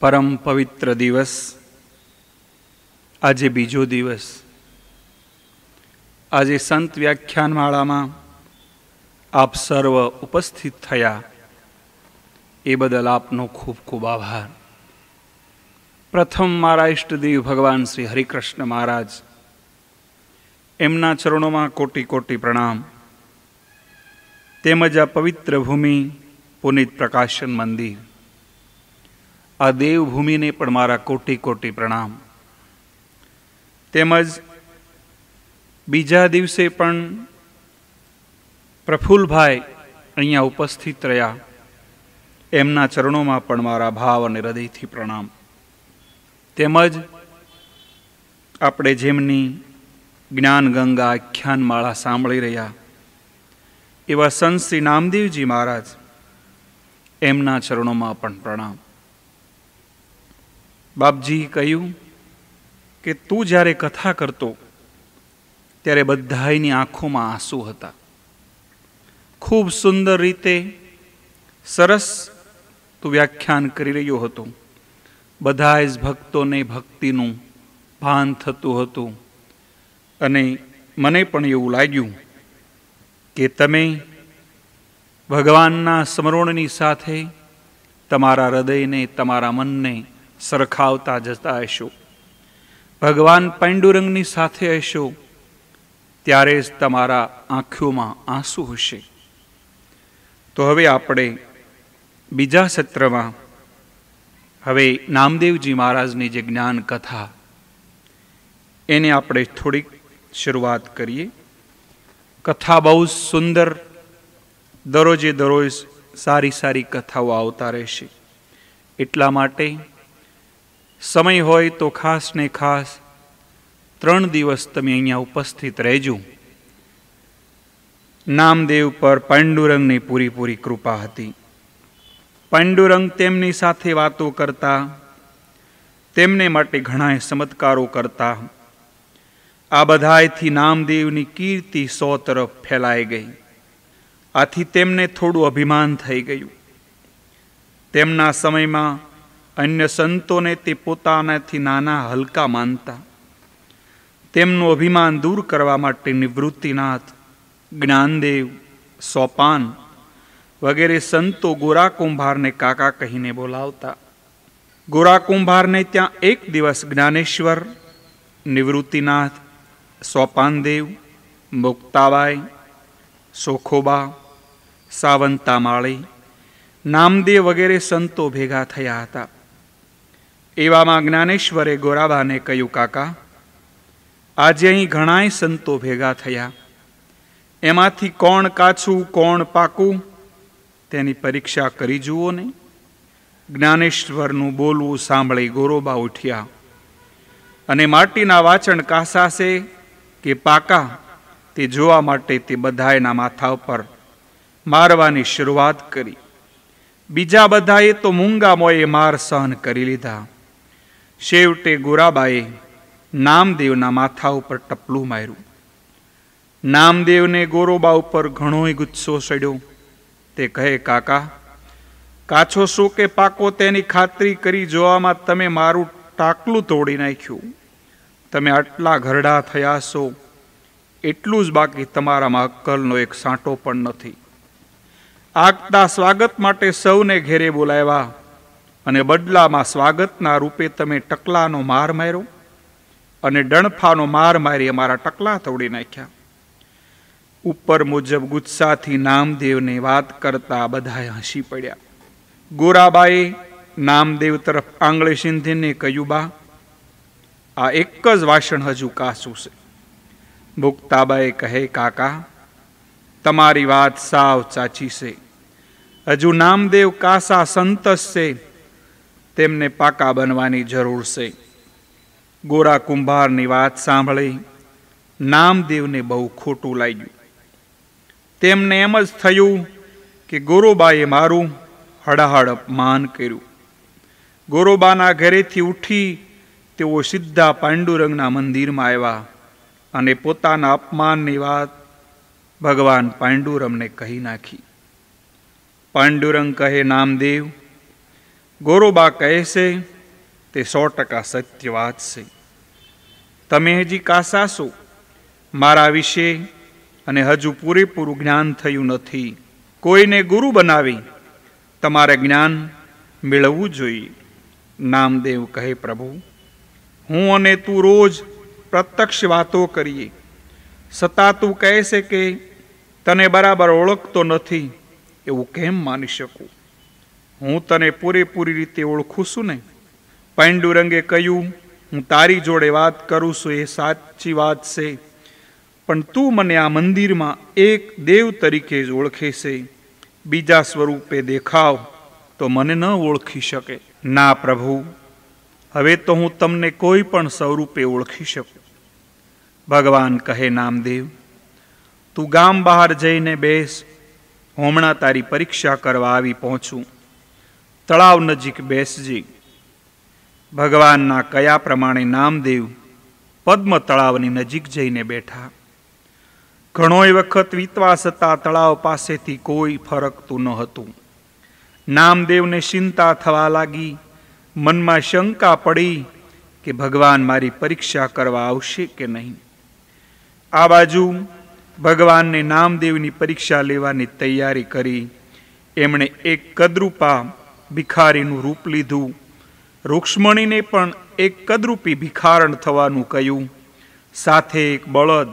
પરમ પવિત્ર દિવસ આજે બીજો દિવસ આજે સંત વ્યાખ્યાનમાળામાં આપ સર્વ ઉપસ્થિત થયા એ બદલ આપનો ખૂબ ખૂબ આભાર પ્રથમ મારા ઇષ્ટદેવ ભગવાન શ્રી હરિકૃષ્ણ મહારાજ એમના ચરણોમાં કોટી કોટી પ્રણામ તેમજ આ પવિત્ર ભૂમિ પુનિત પ્રકાશન મંદિર આ દેવભૂમિને પણ મારા કોટી કોટી પ્રણામ તેમજ બીજા દિવસે પણ પ્રફુલ્લભાઈ અહીંયા ઉપસ્થિત રહ્યા એમના ચરણોમાં પણ મારા ભાવ અને હૃદયથી પ્રણામ તેમજ આપણે જેમની જ્ઞાન ગંગા આખ્યાન માળા સાંભળી રહ્યા એવા સંત શ્રી નામદેવજી મહારાજ એમના ચરણોમાં પણ પ્રણામ બાપજીએ કહ્યું કે તું જ્યારે કથા કરતો ત્યારે બધાની આંખોમાં આંસુ હતા ખૂબ સુંદર રીતે સરસ તું વ્યાખ્યાન કરી રહ્યો હતો બધા જ ભક્તોને ભક્તિનું ભાન થતું હતું અને મને પણ એવું લાગ્યું કે તમે ભગવાનના સ્મરણની સાથે તમારા હૃદયને તમારા મનને સરખાવતા જતા હશો ભગવાન પાંડુરંગની સાથે હશો ત્યારે જ તમારા આંખોમાં આંસુ હશે તો હવે આપણે બીજા સત્રમાં હવે નામદેવજી મહારાજની જે જ્ઞાન કથા એને આપણે થોડીક શરૂઆત કરીએ કથા બહુ સુંદર દરરોજે દરરોજ સારી સારી કથાઓ આવતા રહેશે એટલા માટે સમય હોય તો ખાસ ને ખાસ ત્રણ દિવસ તમે અહીંયા ઉપસ્થિત રહેજો નામદેવ પર પાંડુરંગની પૂરીપૂરી કૃપા હતી પાંડુરંગ તેમની સાથે વાતો કરતા તેમને માટે ઘણાય ચમત્કારો કરતા આ બધાયથી નામદેવની કીર્તિ સો તરફ ફેલાઈ ગઈ આથી તેમને થોડું અભિમાન થઈ ગયું તેમના સમયમાં અન્ય સંતોને તે પોતાનાથી નાના હલકા માનતા તેમનું અભિમાન દૂર કરવા માટે નિવૃત્તિનાથ જ્ઞાનદેવ સોપાન વગેરે સંતો ગોરા કુંભારને કાકા કહીને બોલાવતા ગોરા કુંભારને ત્યાં એક દિવસ જ્ઞાનેશ્વર નિવૃત્તિનાથ સોપાનદેવ મુક્તાબાઈ સોખોબા સાવંતામાળી નામદેવ વગેરે સંતો ભેગા થયા હતા એવામાં જ્ઞાનેશ્વરે ગોરાબાને કહ્યું કાકા આજે અહીં ઘણાય સંતો ભેગા થયા એમાંથી કોણ કાછું કોણ પાકું તેની પરીક્ષા કરી જુઓ ને જ્ઞાનેશ્વરનું બોલવું સાંભળી ગોરોબા ઉઠ્યા અને માટીના વાચણ કાસાશે કે પાકા તે જોવા માટે તે બધાએના માથા ઉપર મારવાની શરૂઆત કરી બીજા બધાએ તો મૂંગા માર સહન કરી લીધા છેવટે ગોરાબાએ નામદેવના માથા ઉપર ટપલું માર્યું નામદેવને ગોરોબા ઉપર ઘણોય ગુસ્સો સડ્યો તે કહે કાકા કાછો શું કે પાકો તેની ખાતરી કરી જોવામાં તમે મારું ટાકલું તોડી નાખ્યું તમે આટલા ઘરડા થયા છો એટલું જ બાકી તમારામાં અક્કલનો એક સાંટો પણ નથી આગતા સ્વાગત માટે સૌને ઘેરે બોલાવ્યા અને બદલામાં સ્વાગતના રૂપે તમે ટકલાનો માર માર્યો અને ડણફાનો માર મારી અમારા ટકલા તોડી નાખ્યા ઉપર મુજબ ગુસ્સાથી નામદેવને વાત કરતા બધાએ હસી પડ્યા ગોરાબાએ નામદેવ તરફ આંગળે સિંધીને કહ્યું બા આ એક જ વાસણ હજુ કાસું છે મુક્તાબાએ કહે કાકા તમારી વાત સાવ ચાચી છે હજુ નામદેવ કાસા સંતસ છે તેમને પાકા બનવાની જરૂર છે ગોરા કુંભારની વાત સાંભળી નામદેવને બહુ ખોટું લાગ્યું તેમને એમ જ થયું કે ગોરોબાએ મારું હડાહડ અપમાન કર્યું ગોરોબાના ઘરેથી ઉઠી તેઓ સીધા પાંડુરંગના મંદિરમાં આવ્યા અને પોતાના અપમાનની વાત ભગવાન પાંડુરંગને કહી નાખી પાંડુરંગ કહે નામદેવ ગોરોબા કહેશે તે સો ટકા સત્ય વાત છે તમે હજી કાસા મારા વિશે અને હજુ પૂરેપૂરું જ્ઞાન થયું નથી કોઈને ગુરુ બનાવી તમારે જ્ઞાન મેળવવું જોઈએ નામદેવ કહે પ્રભુ હું અને તું રોજ પ્રત્યક્ષ વાતો કરીએ સતા તું કહે છે કે તને બરાબર ઓળખતો નથી એવું કેમ માની શકું હું તને પૂરેપૂરી રીતે ઓળખું છું ને પાંડુરંગે કહ્યું હું તારી જોડે વાત કરું છું એ સાચી વાત છે પણ તું મને આ મંદિરમાં એક દેવ તરીકે જ ઓળખે છે બીજા સ્વરૂપે દેખાવ તો મને ન ઓળખી શકે ના પ્રભુ હવે તો હું તમને કોઈ પણ સ્વરૂપે ઓળખી શકું ભગવાન કહે નામદેવ તું ગામ બહાર જઈને બેસ હમણાં તારી પરીક્ષા કરવા આવી પહોંચું તળાવ નજીક બેસજી ભગવાનના કયા પ્રમાણે નામદેવ પદ્મ તળાવની નજીક જઈને બેઠા ઘણોય વખત વીતવા છતાં તળાવ પાસેથી કોઈ ફરકતું ન હતું નામદેવને ચિંતા થવા લાગી મનમાં શંકા પડી કે ભગવાન મારી પરીક્ષા કરવા આવશે કે નહીં આ બાજુ ભગવાનને નામદેવની પરીક્ષા લેવાની તૈયારી કરી એમણે એક કદરૂપા ભિખારીનું રૂપ લીધું રૂક્ષ્મણીને પણ એક કદરૂપી ભિખારણ થવાનું કહ્યું સાથે એક બળદ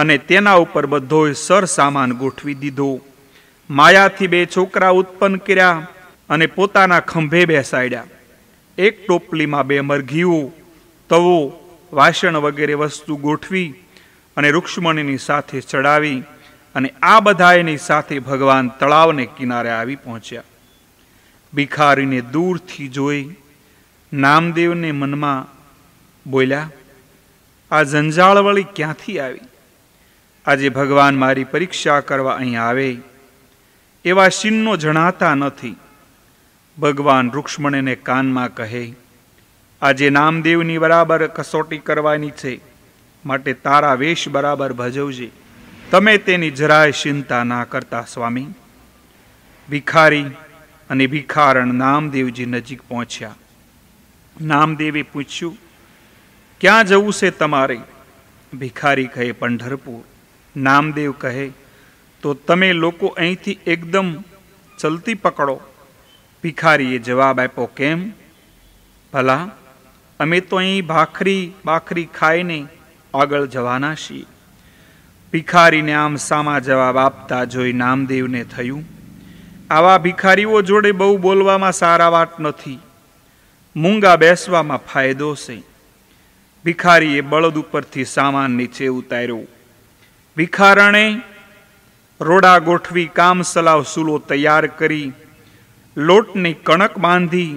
અને તેના ઉપર બધોય સર સામાન ગોઠવી દીધો માયાથી બે છોકરા ઉત્પન્ન કર્યા અને પોતાના ખંભે બેસાડ્યા એક ટોપલીમાં બે મરઘીઓ તવો વાસણ વગેરે વસ્તુ ગોઠવી અને રૂક્ષ્મણીની સાથે ચડાવી અને આ બધા એની સાથે ભગવાન તળાવને કિનારે આવી પહોંચ્યા ભિખારીને દૂરથી જોઈ નામદેવને મનમાં બોલ્યા આ જંજાળવાળી ક્યાંથી આવી આજે ભગવાન મારી પરીક્ષા કરવા અહીં આવે એવા શિન્નો જણાતા નથી ભગવાન રૂક્ષ્મણને કાનમાં કહે આજે નામદેવની બરાબર કસોટી કરવાની છે માટે તારા વેશ બરાબર ભજવજે તમે તેની જરાય ચિંતા ના કરતા સ્વામી ભિખારી અને ભિખારણ નામદેવજી નજીક પહોંચ્યા નામદેવે પૂછ્યું ક્યાં જવું છે તમારે ભિખારી કહે પંઢરપુર નામદેવ કહે તો તમે લોકો અહીંથી એકદમ ચલતી પકડો ભિખારીએ જવાબ આપ્યો કેમ ભલા અમે તો અહીં ભાખરી બાખરી ખાઈને આગળ જવાના છીએ ભિખારીને આમ સામા જવાબ આપતા જોઈ નામદેવને થયું આવા ભિખારીઓ જોડે બહુ બોલવામાં સારા વાત નથી મૂંગા બેસવામાં ફાયદો છે ભિખારીએ બળદ ઉપરથી સામાન નીચે ઉતાર્યો ભિખારણે રોડા ગોઠવી કામ સલાવ સુલો તૈયાર કરી લોટની કણક બાંધી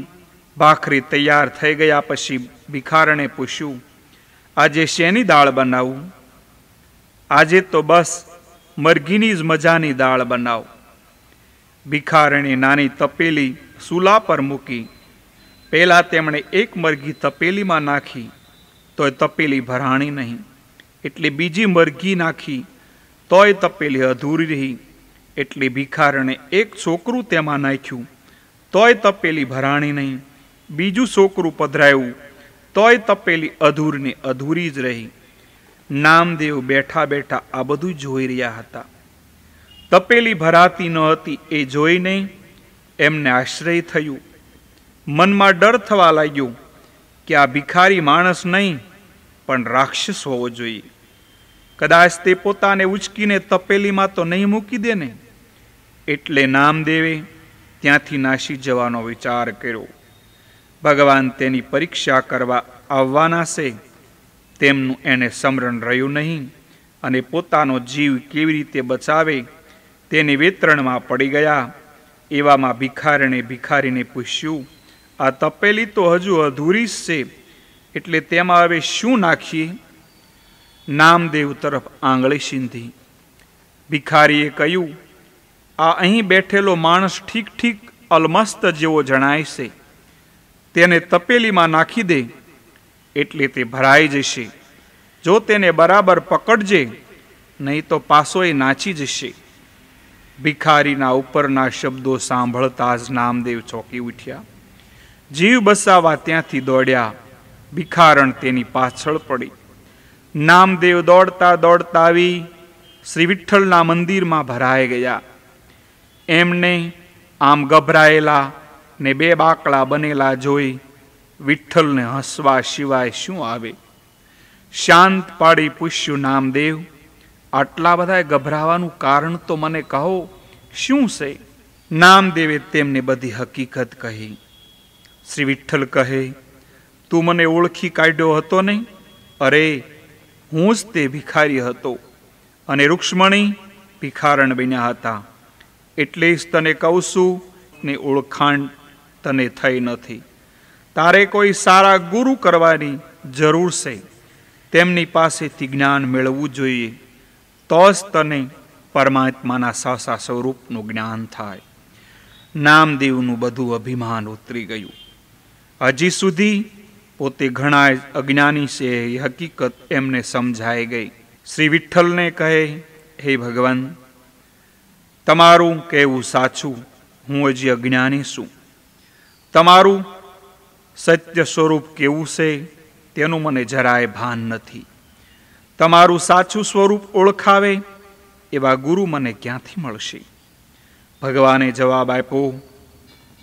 ભાખરી તૈયાર થઈ ગયા પછી ભિખારણે પૂછ્યું આજે શેની દાળ બનાવું આજે તો બસ મરઘીની જ મજાની દાળ બનાવું ભિખારણી નાની તપેલી સુલા પર મૂકી પહેલાં તેમણે એક મરઘી તપેલીમાં નાખી તોય તપેલી ભરાણી નહીં એટલે બીજી મરઘી નાખી તોય તપેલી અધૂરી રહી એટલે ભિખારણે એક છોકરું તેમાં નાખ્યું તોય તપેલી ભરાણી નહીં બીજું છોકરું પધરાયું તોય તપેલી અધૂરને અધૂરી જ રહી નામદેવ બેઠા બેઠા આ બધું જોઈ રહ્યા હતા તપેલી ભરાતી ન હતી એ જોઈને એમને આશ્રય થયું મનમાં ડર થવા લાગ્યું કે આ ભિખારી માણસ નહીં પણ રાક્ષસ હોવો જોઈએ કદાચ તે પોતાને ઉચકીને તપેલીમાં તો નહીં મૂકી દે ને એટલે નામદેવે ત્યાંથી નાસી જવાનો વિચાર કર્યો ભગવાન તેની પરીક્ષા કરવા આવવાના છે તેમનું એને સમરણ રહ્યું નહીં અને પોતાનો જીવ કેવી રીતે બચાવે તેની વિતરણમાં પડી ગયા એવામાં ભિખારણે ભિખારીને પૂછ્યું આ તપેલી તો હજુ અધૂરી જ છે એટલે તેમાં હવે શું નાખીએ નામદેવ તરફ આંગળી સીંધી ભિખારીએ કહ્યું આ અહીં બેઠેલો માણસ ઠીક ઠીક અલમસ્ત જેવો જણાય છે તેને તપેલીમાં નાખી દે એટલે તે ભરાઈ જશે જો તેને બરાબર પકડજે નહીં તો પાસોએ નાચી જશે ભિખારીના ઉપરના શબ્દો સાંભળતા જ નામદેવ ચોકી ઉઠ્યા જીવ બસાવા ત્યાંથી દોડ્યા ભિખારણ તેની પાછળ પડી નામદેવ દોડતા દોડતા આવી શ્રી વિઠ્ઠલના મંદિરમાં ભરાઈ ગયા એમને આમ ગભરાયેલા ને બે બાકડા બનેલા જોઈ વિઠ્ઠલને હસવા સિવાય શું આવે શાંત પાડી પૂછ્યું નામદેવ આટલા બધાએ ગભરાવાનું કારણ તો મને કહો શું છે નામદેવે તેમને બધી હકીકત કહી શ્રી વિઠ્ઠલ કહે તું મને ઓળખી કાઢ્યો હતો નહીં અરે હું જ તે ભિખારી હતો અને રૂક્ષ્મણી ભિખારણ બન્યા હતા એટલે જ તને કહું છું ને ઓળખાણ તને થઈ નથી તારે કોઈ સારા ગુરુ કરવાની જરૂર છે તેમની પાસેથી જ્ઞાન મેળવવું જોઈએ તો જ તને પરમાત્માના સાસા સ્વરૂપનું જ્ઞાન થાય નામદેવનું બધું અભિમાન ઉતરી ગયું હજી સુધી પોતે ઘણા અજ્ઞાની છે એ હકીકત એમને સમજાઈ ગઈ શ્રી વિઠ્ઠલને કહે હે ભગવાન તમારું કહેવું સાચું હું હજી અજ્ઞાની છું તમારું સત્ય સ્વરૂપ કેવું છે તેનું મને જરાય ભાન નથી તમારું સાચું સ્વરૂપ ઓળખાવે એવા ગુરુ મને ક્યાંથી મળશે ભગવાને જવાબ આપ્યો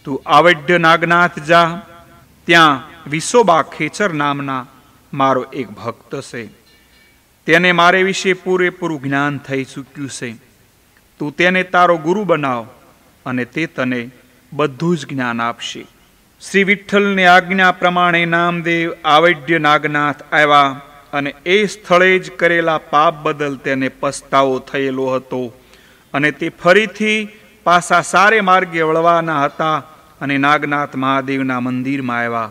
તું આવડ્ય નાગનાથ જા ત્યાં વિસોબા ખેચર નામના મારો એક ભક્ત છે તેને મારે વિશે પૂરેપૂરું જ્ઞાન થઈ ચૂક્યું છે તું તેને તારો ગુરુ બનાવ અને તે તને બધું જ જ્ઞાન આપશે શ્રી વિઠ્ઠલની આજ્ઞા પ્રમાણે નામદેવ આવડ્ય નાગનાથ આવ્યા અને એ સ્થળે જ કરેલા પાપ બદલ તેને પસ્તાવો થયેલો હતો અને તે ફરીથી પાસા સારે માર્ગે વળવાના હતા અને નાગનાથ મહાદેવના મંદિરમાં આવ્યા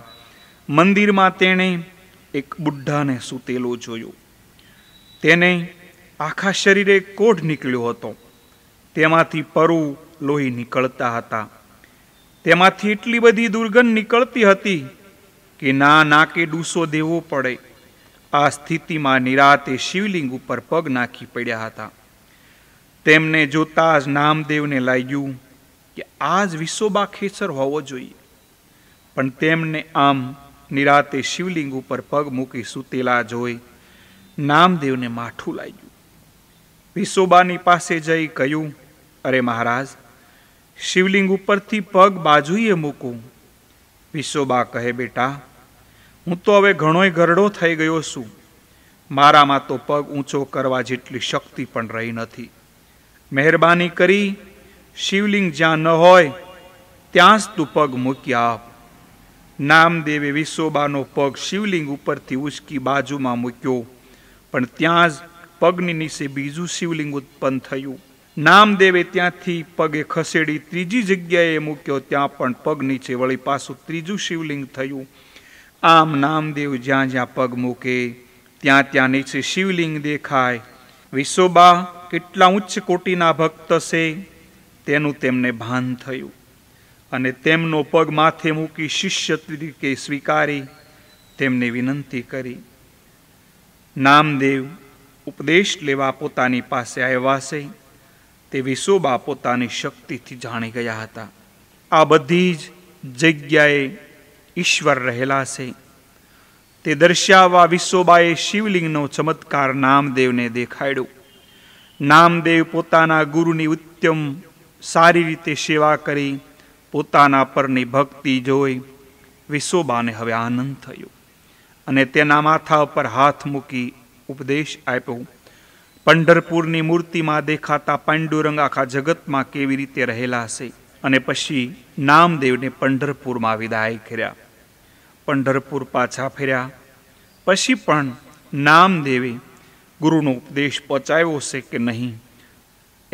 મંદિરમાં તેણે એક બુઢ્ઢાને સૂતેલો જોયો તેને આખા શરીરે કોઢ નીકળ્યો હતો તેમાંથી પરુ લોહી નીકળતા હતા તેમાંથી એટલી બધી દુર્ગંધ નીકળતી હતી કે ના નાકે ડૂસો દેવો પડે આ સ્થિતિમાં નિરાતે શિવલિંગ ઉપર પગ નાખી પડ્યા હતા તેમને જોતા જ નામદેવને લાગ્યું કે આ જ વિશોબા ખેસર હોવો જોઈએ પણ તેમને આમ નિરાતે શિવલિંગ ઉપર પગ મૂકી સૂતેલા જોઈ નામદેવને માઠું લાગ્યું વિશોબાની પાસે જઈ કહ્યું અરે મહારાજ શિવલિંગ ઉપરથી પગ બાજુએ મૂકું વિશોબા કહે બેટા હું તો હવે ઘણોય ઘરડો થઈ ગયો છું મારામાં તો પગ ઊંચો કરવા જેટલી શક્તિ પણ રહી નથી મહેરબાની કરી શિવલિંગ જ્યાં ન હોય ત્યાં જ તું પગ મૂકી આપ નામદેવે વિસોબાનો પગ શિવલિંગ ઉપરથી ઉચકી બાજુમાં મૂક્યો પણ ત્યાં જ પગની નીચે બીજું શિવલિંગ ઉત્પન્ન થયું નામદેવે ત્યાંથી પગે ખસેડી ત્રીજી જગ્યાએ મૂક્યો ત્યાં પણ પગ નીચે વળી પાછું ત્રીજું શિવલિંગ થયું આમ નામદેવ જ્યાં જ્યાં પગ મૂકે ત્યાં ત્યાં નીચે શિવલિંગ દેખાય વિશ્વબા કેટલા ઉચ્ચ કોટીના ભક્ત છે તેનું તેમને ભાન થયું અને તેમનો પગ માથે મૂકી શિષ્ય તરીકે સ્વીકારી તેમને વિનંતી કરી નામદેવ ઉપદેશ લેવા પોતાની પાસે આવ્યા છે તે વિશોબા પોતાની શક્તિથી જાણી ગયા હતા આ બધી જ જગ્યાએ ઈશ્વર રહેલા છે તે દર્શાવવા વિશ્વબાએ શિવલિંગનો ચમત્કાર નામદેવને દેખાડ્યો નામદેવ પોતાના ગુરુની ઉત્તમ સારી રીતે સેવા કરી પોતાના પરની ભક્તિ જોઈ વિશોબાને હવે આનંદ થયો અને તેના માથા ઉપર હાથ મૂકી ઉપદેશ આપ્યો પંઢરપુરની મૂર્તિમાં દેખાતા પાંડુરંગ આખા જગતમાં કેવી રીતે રહેલા હશે અને પછી નામદેવને પંઢરપુરમાં વિદાય કર્યા પંઢરપુર પાછા ફેર્યા પછી પણ નામદેવે ગુરુનો ઉપદેશ પહોંચાયો છે કે નહીં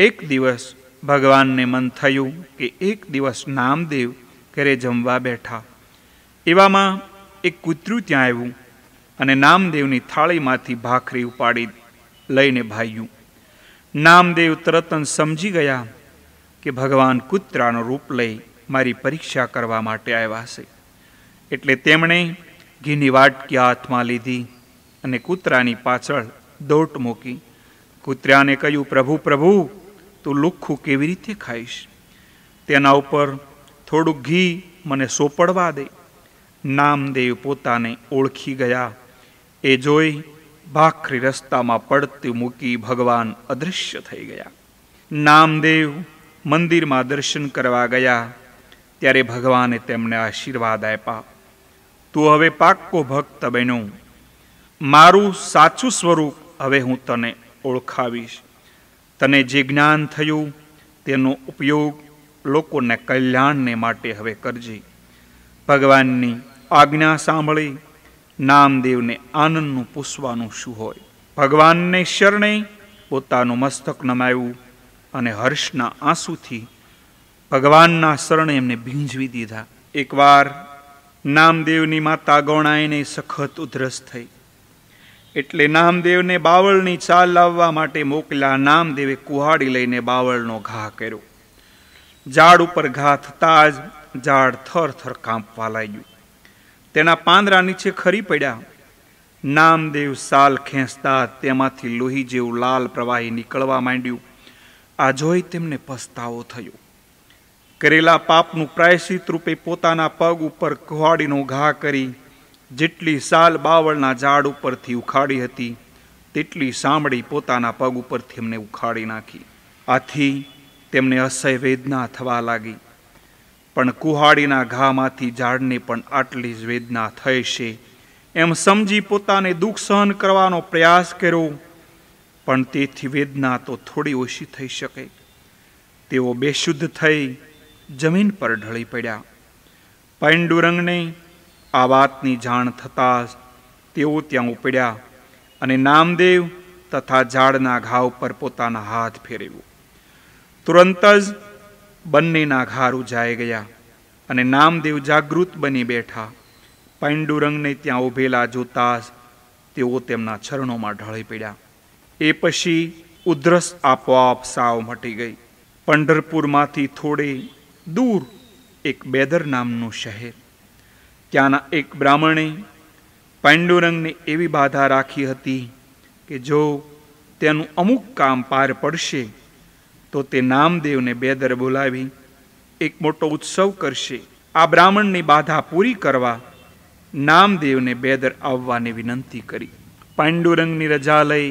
એક દિવસ ભગવાનને મન થયું કે એક દિવસ નામદેવ ઘરે જમવા બેઠા એવામાં એક કૂતરું ત્યાં આવ્યું અને નામદેવની થાળીમાંથી ભાખરી ઉપાડી લઈને ભાઈયું નામદેવ તરત સમજી ગયા કે ભગવાન કૂતરાનું રૂપ લઈ મારી પરીક્ષા કરવા માટે આવ્યા છે એટલે તેમણે ઘીની વાટકી હાથમાં લીધી અને કૂતરાની પાછળ દોટ મૂકી કૂતરાને કહ્યું પ્રભુ પ્રભુ તું લુખ્ખું કેવી રીતે ખાઈશ તેના ઉપર થોડું ઘી મને સોપડવા દે નામદેવ પોતાને ઓળખી ગયા એ જોઈ ભાખરી રસ્તામાં પડતી મૂકી ભગવાન અદૃશ્ય થઈ ગયા નામદેવ મંદિરમાં દર્શન કરવા ગયા ત્યારે ભગવાને તેમને આશીર્વાદ આપ્યા તું હવે પાક્કો ભક્ત બન્યો મારું સાચું સ્વરૂપ હવે હું તને ઓળખાવીશ તને જે જ્ઞાન થયું તેનો ઉપયોગ લોકોને કલ્યાણને માટે હવે કરજે ભગવાનની આજ્ઞા સાંભળી નામદેવને આનંદનું પૂછવાનું શું હોય ભગવાનને શરણે પોતાનું મસ્તક નમાયું અને હર્ષના આંસુથી ભગવાનના શરણે એમને ભીંજવી દીધા એકવાર નામદેવની માતા ગૌણાઈને સખત ઉધરસ થઈ એટલે નામદેવને બાવળની ચાલ લાવવા માટે મોકલ્યા નામદેવે કુહાડી લઈને બાવળનો ઘા કર્યો ઝાડ ઉપર ઘા થતાં જ ઝાડ થર થર કાંપવા લાગ્યું તેના પાંદરા નીચે ખરી પડ્યા નામદેવ સાલ ખેંચતા તેમાંથી લોહી જેવું લાલ પ્રવાહી નીકળવા માંડ્યું આ જોઈ તેમને પસ્તાવો થયો કરેલા પાપનું પ્રાયશ્ચિત રૂપે પોતાના પગ ઉપર કુહાડીનો ઘા કરી જેટલી સાલ બાવળના ઝાડ ઉપરથી ઉખાડી હતી તેટલી સાંભળી પોતાના પગ ઉપરથી એમને ઉખાડી નાખી આથી તેમને અસહ્ય વેદના થવા લાગી પણ કુહાડીના ઘામાંથી ઝાડને પણ આટલી જ વેદના થઈ છે એમ સમજી પોતાને દુઃખ સહન કરવાનો પ્રયાસ કર્યો પણ તેથી વેદના તો થોડી ઓછી થઈ શકે તેઓ બેશુદ્ધ થઈ જમીન પર ઢળી પડ્યા પાંડુરંગને આ વાતની જાણ થતાં જ તેઓ ત્યાં ઉપડ્યા અને નામદેવ તથા ઝાડના ઘાવ પર પોતાના હાથ ફેરવ્યો તુરંત જ બંનેના ઘાર ઉજાઈ ગયા અને નામદેવ જાગૃત બની બેઠા પાંડુરંગને ત્યાં ઊભેલા જોતા તેઓ તેમના ચરણોમાં ઢળી પડ્યા એ પછી ઉધરસ આપોઆપ સાવ મટી ગઈ પંઢરપુરમાંથી થોડે દૂર એક બેદર નામનું શહેર ત્યાંના એક બ્રાહ્મણે પાંડુરંગને એવી બાધા રાખી હતી કે જો તેનું અમુક કામ પાર પડશે તો તે નામદેવને બેદર બોલાવી એક મોટો ઉત્સવ કરશે આ બ્રાહ્મણની બાધા પૂરી કરવા નામદેવને બેદર આવવાની વિનંતી કરી પાંડુરંગની રજા લઈ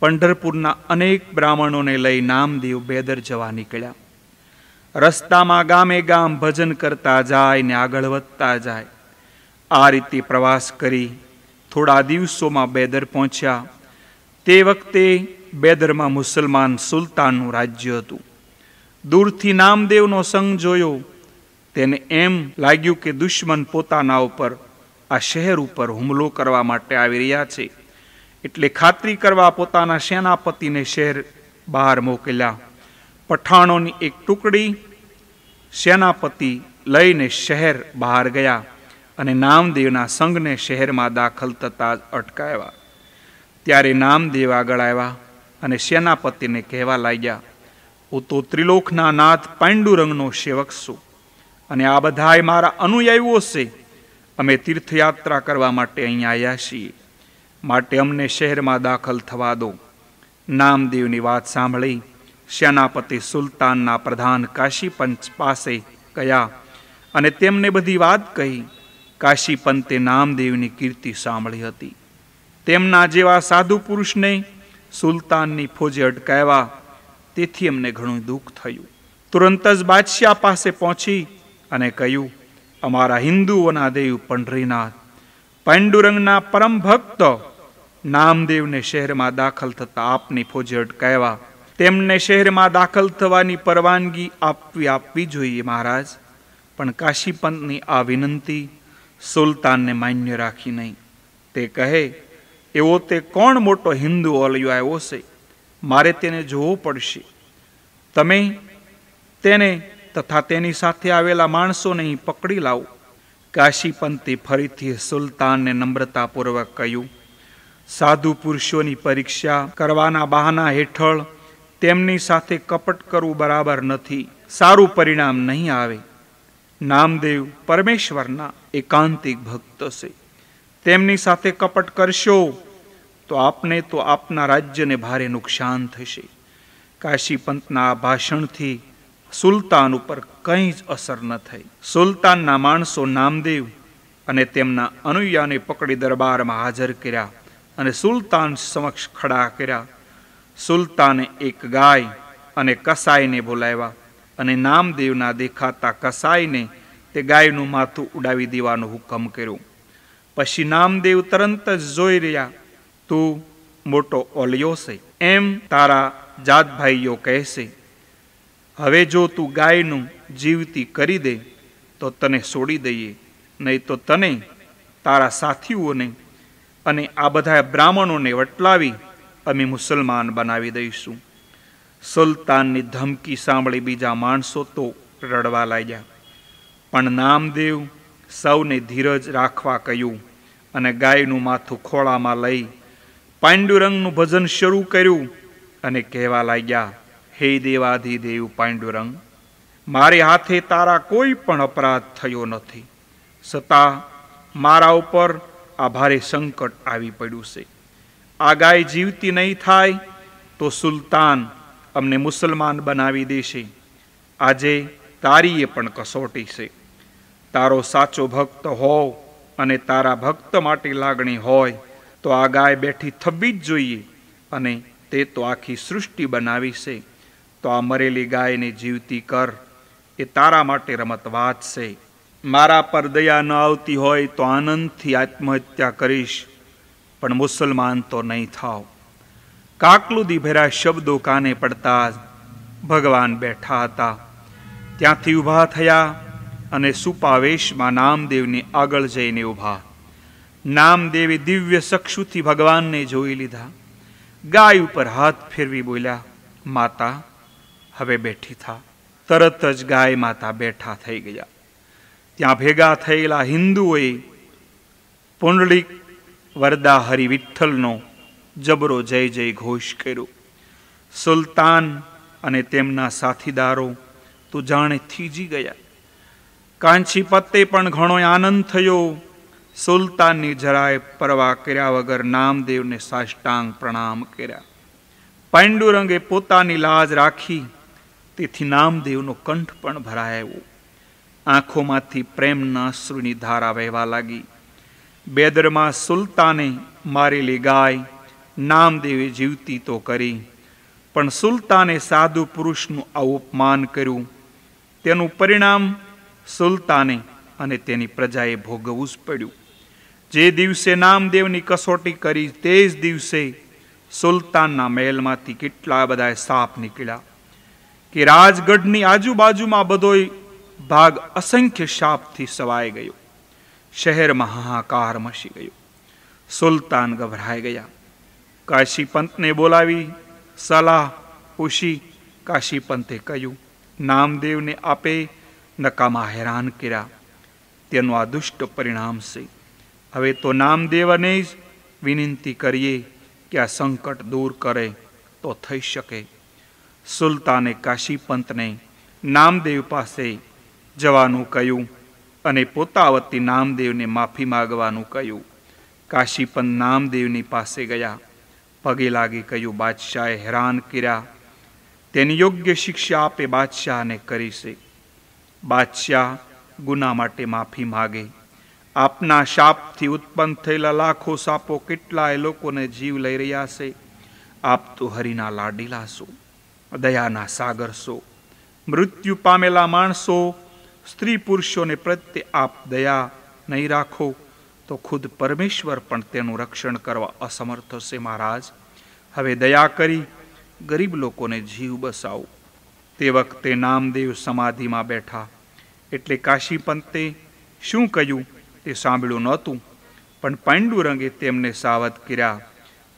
પંઢરપુરના અનેક બ્રાહ્મણોને લઈ નામદેવ બેદર જવા નીકળ્યા રસ્તામાં ગામે ગામ ભજન કરતા જાય ને આગળ વધતા જાય આ રીતે પ્રવાસ કરી થોડા દિવસોમાં બેદર પહોંચ્યા તે વખતે બેદરમાં મુસલમાન સુલતાનનું રાજ્ય હતું દૂરથી નામદેવનો સંગ જોયો તેને એમ લાગ્યું કે દુશ્મન પોતાના ઉપર આ શહેર ઉપર હુમલો કરવા માટે આવી રહ્યા છે એટલે ખાતરી કરવા પોતાના સેનાપતિને શહેર બહાર મોકલ્યા પઠાણોની એક ટુકડી સેનાપતિ લઈને શહેર બહાર ગયા અને નામદેવના સંઘને શહેરમાં દાખલ થતાં જ અટકાવ્યા ત્યારે નામદેવ આગળ આવ્યા અને સેનાપતિને કહેવા લાગ્યા હું તો ત્રિલોકના નાથ પાંડુરંગનો સેવક છું અને આ બધાએ મારા અનુયાયીઓ છે અમે તીર્થયાત્રા કરવા માટે અહીંયા આવ્યા છીએ માટે અમને શહેરમાં દાખલ થવા દો નામદેવની વાત સાંભળી સેનાપતિ સુલતાનના પ્રધાન કાશીપંચ પાસે ગયા અને તેમને બધી વાત કહી કાશીપંતે નામદેવની કીર્તિ સાંભળી હતી તેમના જેવા સાધુ પુરુષને સુલતાનની ફોજે અટકાવ્યા તેથી એમને ઘણું દુઃખ થયું તુરંત જ બાદશાહ પાસે પહોંચી અને કહ્યું અમારા હિન્દુઓના દેવ પંઢરીનાથ પાંડુરંગના પરમ ભક્ત નામદેવને શહેરમાં દાખલ થતા આપની ફોજે અટકાવ્યા તેમને શહેરમાં દાખલ થવાની પરવાનગી આપવી આપવી જોઈએ મહારાજ પણ કાશીપંતની આ વિનંતી સુલતાનને માન્ય રાખી નહીં તે કહે એવો તે કોણ મોટો હિન્દુ ઓલિયો આવ્યો છે મારે તેને જોવો પડશે તમે તેને તથા તેની સાથે આવેલા માણસોને પકડી લાવો કાશીપંતે ફરીથી સુલતાનને નમ્રતાપૂર્વક કહ્યું સાધુ પુરુષોની પરીક્ષા કરવાના બહાના હેઠળ તેમની સાથે કપટ કરવું બરાબર નથી સારું પરિણામ નહીં આવે નામદેવ પરમેશ્વરના એકાંતિક ભક્ત છે તેમની સાથે કપટ કરશો તો આપને તો આપના રાજ્યને ભારે નુકસાન થશે કાશી પંતના આ ભાષણથી સુલતાન ઉપર કંઈ જ અસર ન થઈ સુલતાનના માણસો નામદેવ અને તેમના અનુયાને પકડી દરબારમાં હાજર કર્યા અને સુલતાન સમક્ષ ખડા કર્યા સુલતાને એક ગાય અને કસાઈને બોલાવ્યા અને નામદેવના દેખાતા કસાઈને તે ગાયનું માથું ઉડાવી દેવાનો હુકમ કર્યો પછી નામદેવ તરંત જ જોઈ રહ્યા તું મોટો ઓલિયો છે એમ તારા જાતભાઈઓ કહેશે હવે જો તું ગાયનું જીવતી કરી દે તો તને છોડી દઈએ નહીં તો તને તારા સાથીઓને અને આ બધા બ્રાહ્મણોને વટલાવી અમે મુસલમાન બનાવી દઈશું સુલતાનની ધમકી સાંભળી બીજા માણસો તો રડવા લાગ્યા પણ નામદેવ સૌને ધીરજ રાખવા કહ્યું અને ગાયનું માથું ખોળામાં લઈ પાંડુરંગનું ભજન શરૂ કર્યું અને કહેવા લાગ્યા હે દેવાધિદેવ પાંડુરંગ મારી હાથે તારા કોઈ પણ અપરાધ થયો નથી છતાં મારા ઉપર આ ભારે સંકટ આવી પડ્યું છે આ ગાય જીવતી નહીં થાય તો સુલતાન અમને મુસલમાન બનાવી દેશે આજે તારીએ પણ કસોટી છે તારો સાચો ભક્ત હોવ અને તારા ભક્ત માટે લાગણી હોય તો આ ગાય બેઠી થવી જ જોઈએ અને તે તો આખી સૃષ્ટિ બનાવી છે તો આ મરેલી ગાયને જીવતી કર એ તારા માટે રમતવાદ છે મારા પર દયા ન આવતી હોય તો આનંદથી આત્મહત્યા કરીશ પણ મુસલમાન તો નહીં થાવ કાકલુદી ભેરા શબ્દો કાને પડતા ભગવાન બેઠા હતા ત્યાંથી ઊભા થયા અને સુપાવેશમાં નામદેવની આગળ જઈને ઊભા નામદેવે દિવ્ય ચક્ષુથી ભગવાનને જોઈ લીધા ગાય ઉપર હાથ ફેરવી બોલ્યા માતા હવે બેઠી થા તરત જ ગાય માતા બેઠા થઈ ગયા ત્યાં ભેગા થયેલા હિન્દુઓએ પુંડલિક વરદા હરિ વિઠ્ઠલનો જબરો જય જય ઘોષ કર્યો સુલતાન અને તેમના સાથીદારો તો જાણે થીજી ગયા કાંછી પત્તે પણ ઘણો આનંદ થયો સુલતાનની જરાય પરવા કર્યા વગર નામદેવને સાષ્ટાંગ પ્રણામ કર્યા પાંડુરંગે પોતાની લાજ રાખી તેથી નામદેવનો કંઠ પણ ભરાયો આંખોમાંથી પ્રેમના અશ્રુની ધારા વહેવા લાગી બેદરમાં સુલતાને મારેલી ગાય નામદેવે જીવતી તો કરી પણ સુલતાને સાધુ પુરુષનું અવપમાન કર્યું તેનું પરિણામ સુલતાને અને તેની પ્રજાએ ભોગવવું જ પડ્યું જે દિવસે નામદેવની કસોટી કરી તે જ દિવસે સુલતાનના મહેલમાંથી કેટલા બધા સાપ નીકળ્યા કે રાજગઢની આજુબાજુમાં બધોય ભાગ અસંખ્ય સાપથી સવાઈ ગયો શહેરમાં હાહાકાર મસી ગયો સુલતાન ગભરાઈ ગયા કાશી બોલાવી સલાહ પૂછી કાશીપંતે કહ્યું નામદેવને આપે નકામાં હેરાન કર્યા તેનું આ દુષ્ટ પરિણામ છે હવે તો નામદેવને જ વિનંતી કરીએ કે આ સંકટ દૂર કરે તો થઈ શકે સુલતાને કાશીપંતને નામદેવ પાસે જવાનું કહ્યું અને પોતાવતી નામદેવને માફી માગવાનું કહ્યું કાશીપન નામદેવની પાસે ગયા પગે લાગી કહ્યું બાદશાહે હેરાન કર્યા તેની યોગ્ય શિક્ષા આપે બાદશાહને કરીશે બાદશાહ ગુના માટે માફી માગે આપના શાપથી ઉત્પન્ન થયેલા લાખો સાપો કેટલાય લોકોને જીવ લઈ રહ્યા છે આપ તો હરિના લાડીલા છો દયાના સાગર છો મૃત્યુ પામેલા માણસો સ્ત્રી પુરુષોને પ્રત્યે આપ દયા નહીં રાખો તો ખુદ પરમેશ્વર પણ તેનું રક્ષણ કરવા અસમર્થ હશે મહારાજ હવે દયા કરી ગરીબ લોકોને જીવ બસાવો તે વખતે નામદેવ સમાધિમાં બેઠા એટલે કાશી પંતે શું કહ્યું તે સાંભળ્યું નહોતું પણ પાંડુરંગે તેમને સાવધ કર્યા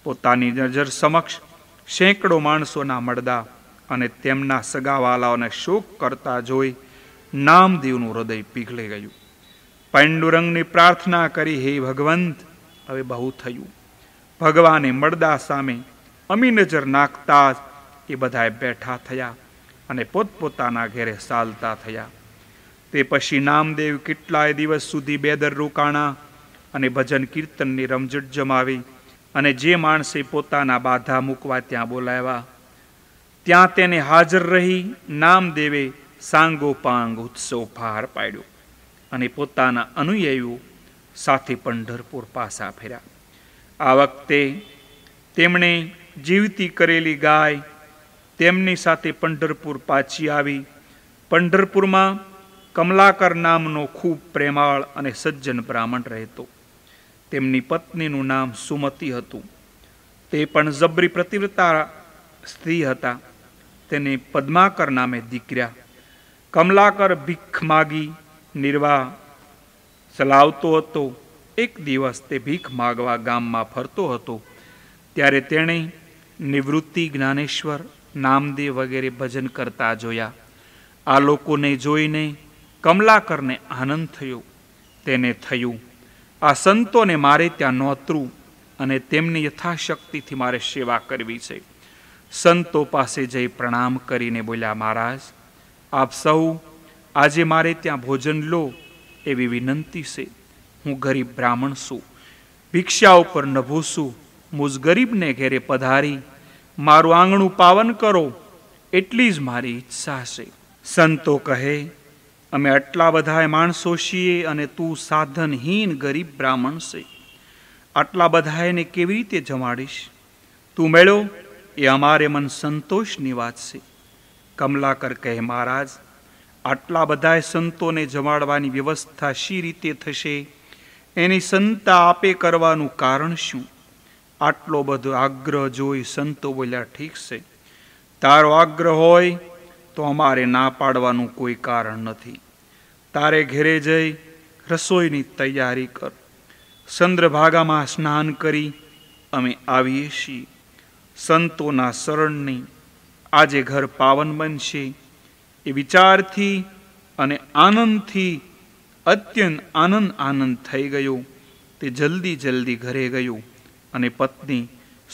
પોતાની નજર સમક્ષ સેંકડો માણસોના મળદા અને તેમના સગાવાલાઓને શોક કરતા જોઈ નામદેવનું હૃદય પીઘળી ગયું પાંડુરંગની પ્રાર્થના કરી હે ભગવંત હવે બહુ થયું ભગવાને મળદા સામે અમી નજર નાખતા જ એ બધાએ બેઠા થયા અને પોતપોતાના ઘેરે ચાલતા થયા તે પછી નામદેવ કેટલાય દિવસ સુધી બેદર રોકાણા અને ભજન કીર્તનની રમઝટ જમાવી અને જે માણસે પોતાના બાધા મૂકવા ત્યાં બોલાવ્યા ત્યાં તેને હાજર રહી નામદેવે સાંગોપાંગ ઉત્સવ પાર પાડ્યો અને પોતાના અનુયાયીઓ સાથે પંઢરપુર પાસા ફેર્યા આ વખતે તેમણે જીવતી કરેલી ગાય તેમની સાથે પંઢરપુર પાછી આવી પંઢરપુરમાં કમલાકર નામનો ખૂબ પ્રેમાળ અને સજ્જન બ્રાહ્મણ રહેતો તેમની પત્નીનું નામ સુમતી હતું તે પણ જબરી પ્રતિવ્રતા સ્ત્રી હતા તેને પદ્માકર નામે દીકર્યા કમલાકર ભીખ માગી નિર્વાહ ચલાવતો હતો એક દિવસ તે ભીખ માગવા ગામમાં ફરતો હતો ત્યારે તેણે નિવૃત્તિ જ્ઞાનેશ્વર નામદેવ વગેરે ભજન કરતા જોયા આ લોકોને જોઈને કમલાકરને આનંદ થયો તેને થયું આ સંતોને મારે ત્યાં નોતરું અને તેમની યથાશક્તિથી મારે સેવા કરવી છે સંતો પાસે જઈ પ્રણામ કરીને બોલ્યા મહારાજ આપ સૌ આજે મારે ત્યાં ભોજન લો એવી વિનંતી છે હું ગરીબ બ્રાહ્મણ છું ભિક્ષા ઉપર નભું છું મુજ ગરીબને ઘેરે પધારી મારું આંગણું પાવન કરો એટલી જ મારી ઈચ્છા છે સંતો કહે અમે આટલા બધા માણસો છીએ અને તું સાધનહીન ગરીબ બ્રાહ્મણ છે આટલા બધા એને કેવી રીતે જમાડીશ તું મેળો એ અમારે મન સંતોષની વાત છે કમલાકર કહે મહારાજ આટલા બધા સંતોને જમાડવાની વ્યવસ્થા શી રીતે થશે એની સંતા આપે કરવાનું કારણ શું આટલો બધો આગ્રહ જોઈ સંતો બોલ્યા ઠીક છે તારો આગ્રહ હોય તો અમારે ના પાડવાનું કોઈ કારણ નથી તારે ઘેરે જઈ રસોઈની તૈયારી કર ચંદ્રભાગામાં સ્નાન કરી અમે આવીએ છીએ સંતોના શરણની આજે ઘર પાવન બનશે એ વિચારથી અને આનંદથી અત્યંત આનંદ આનંદ થઈ ગયો તે જલ્દી જલ્દી ઘરે ગયો અને પત્ની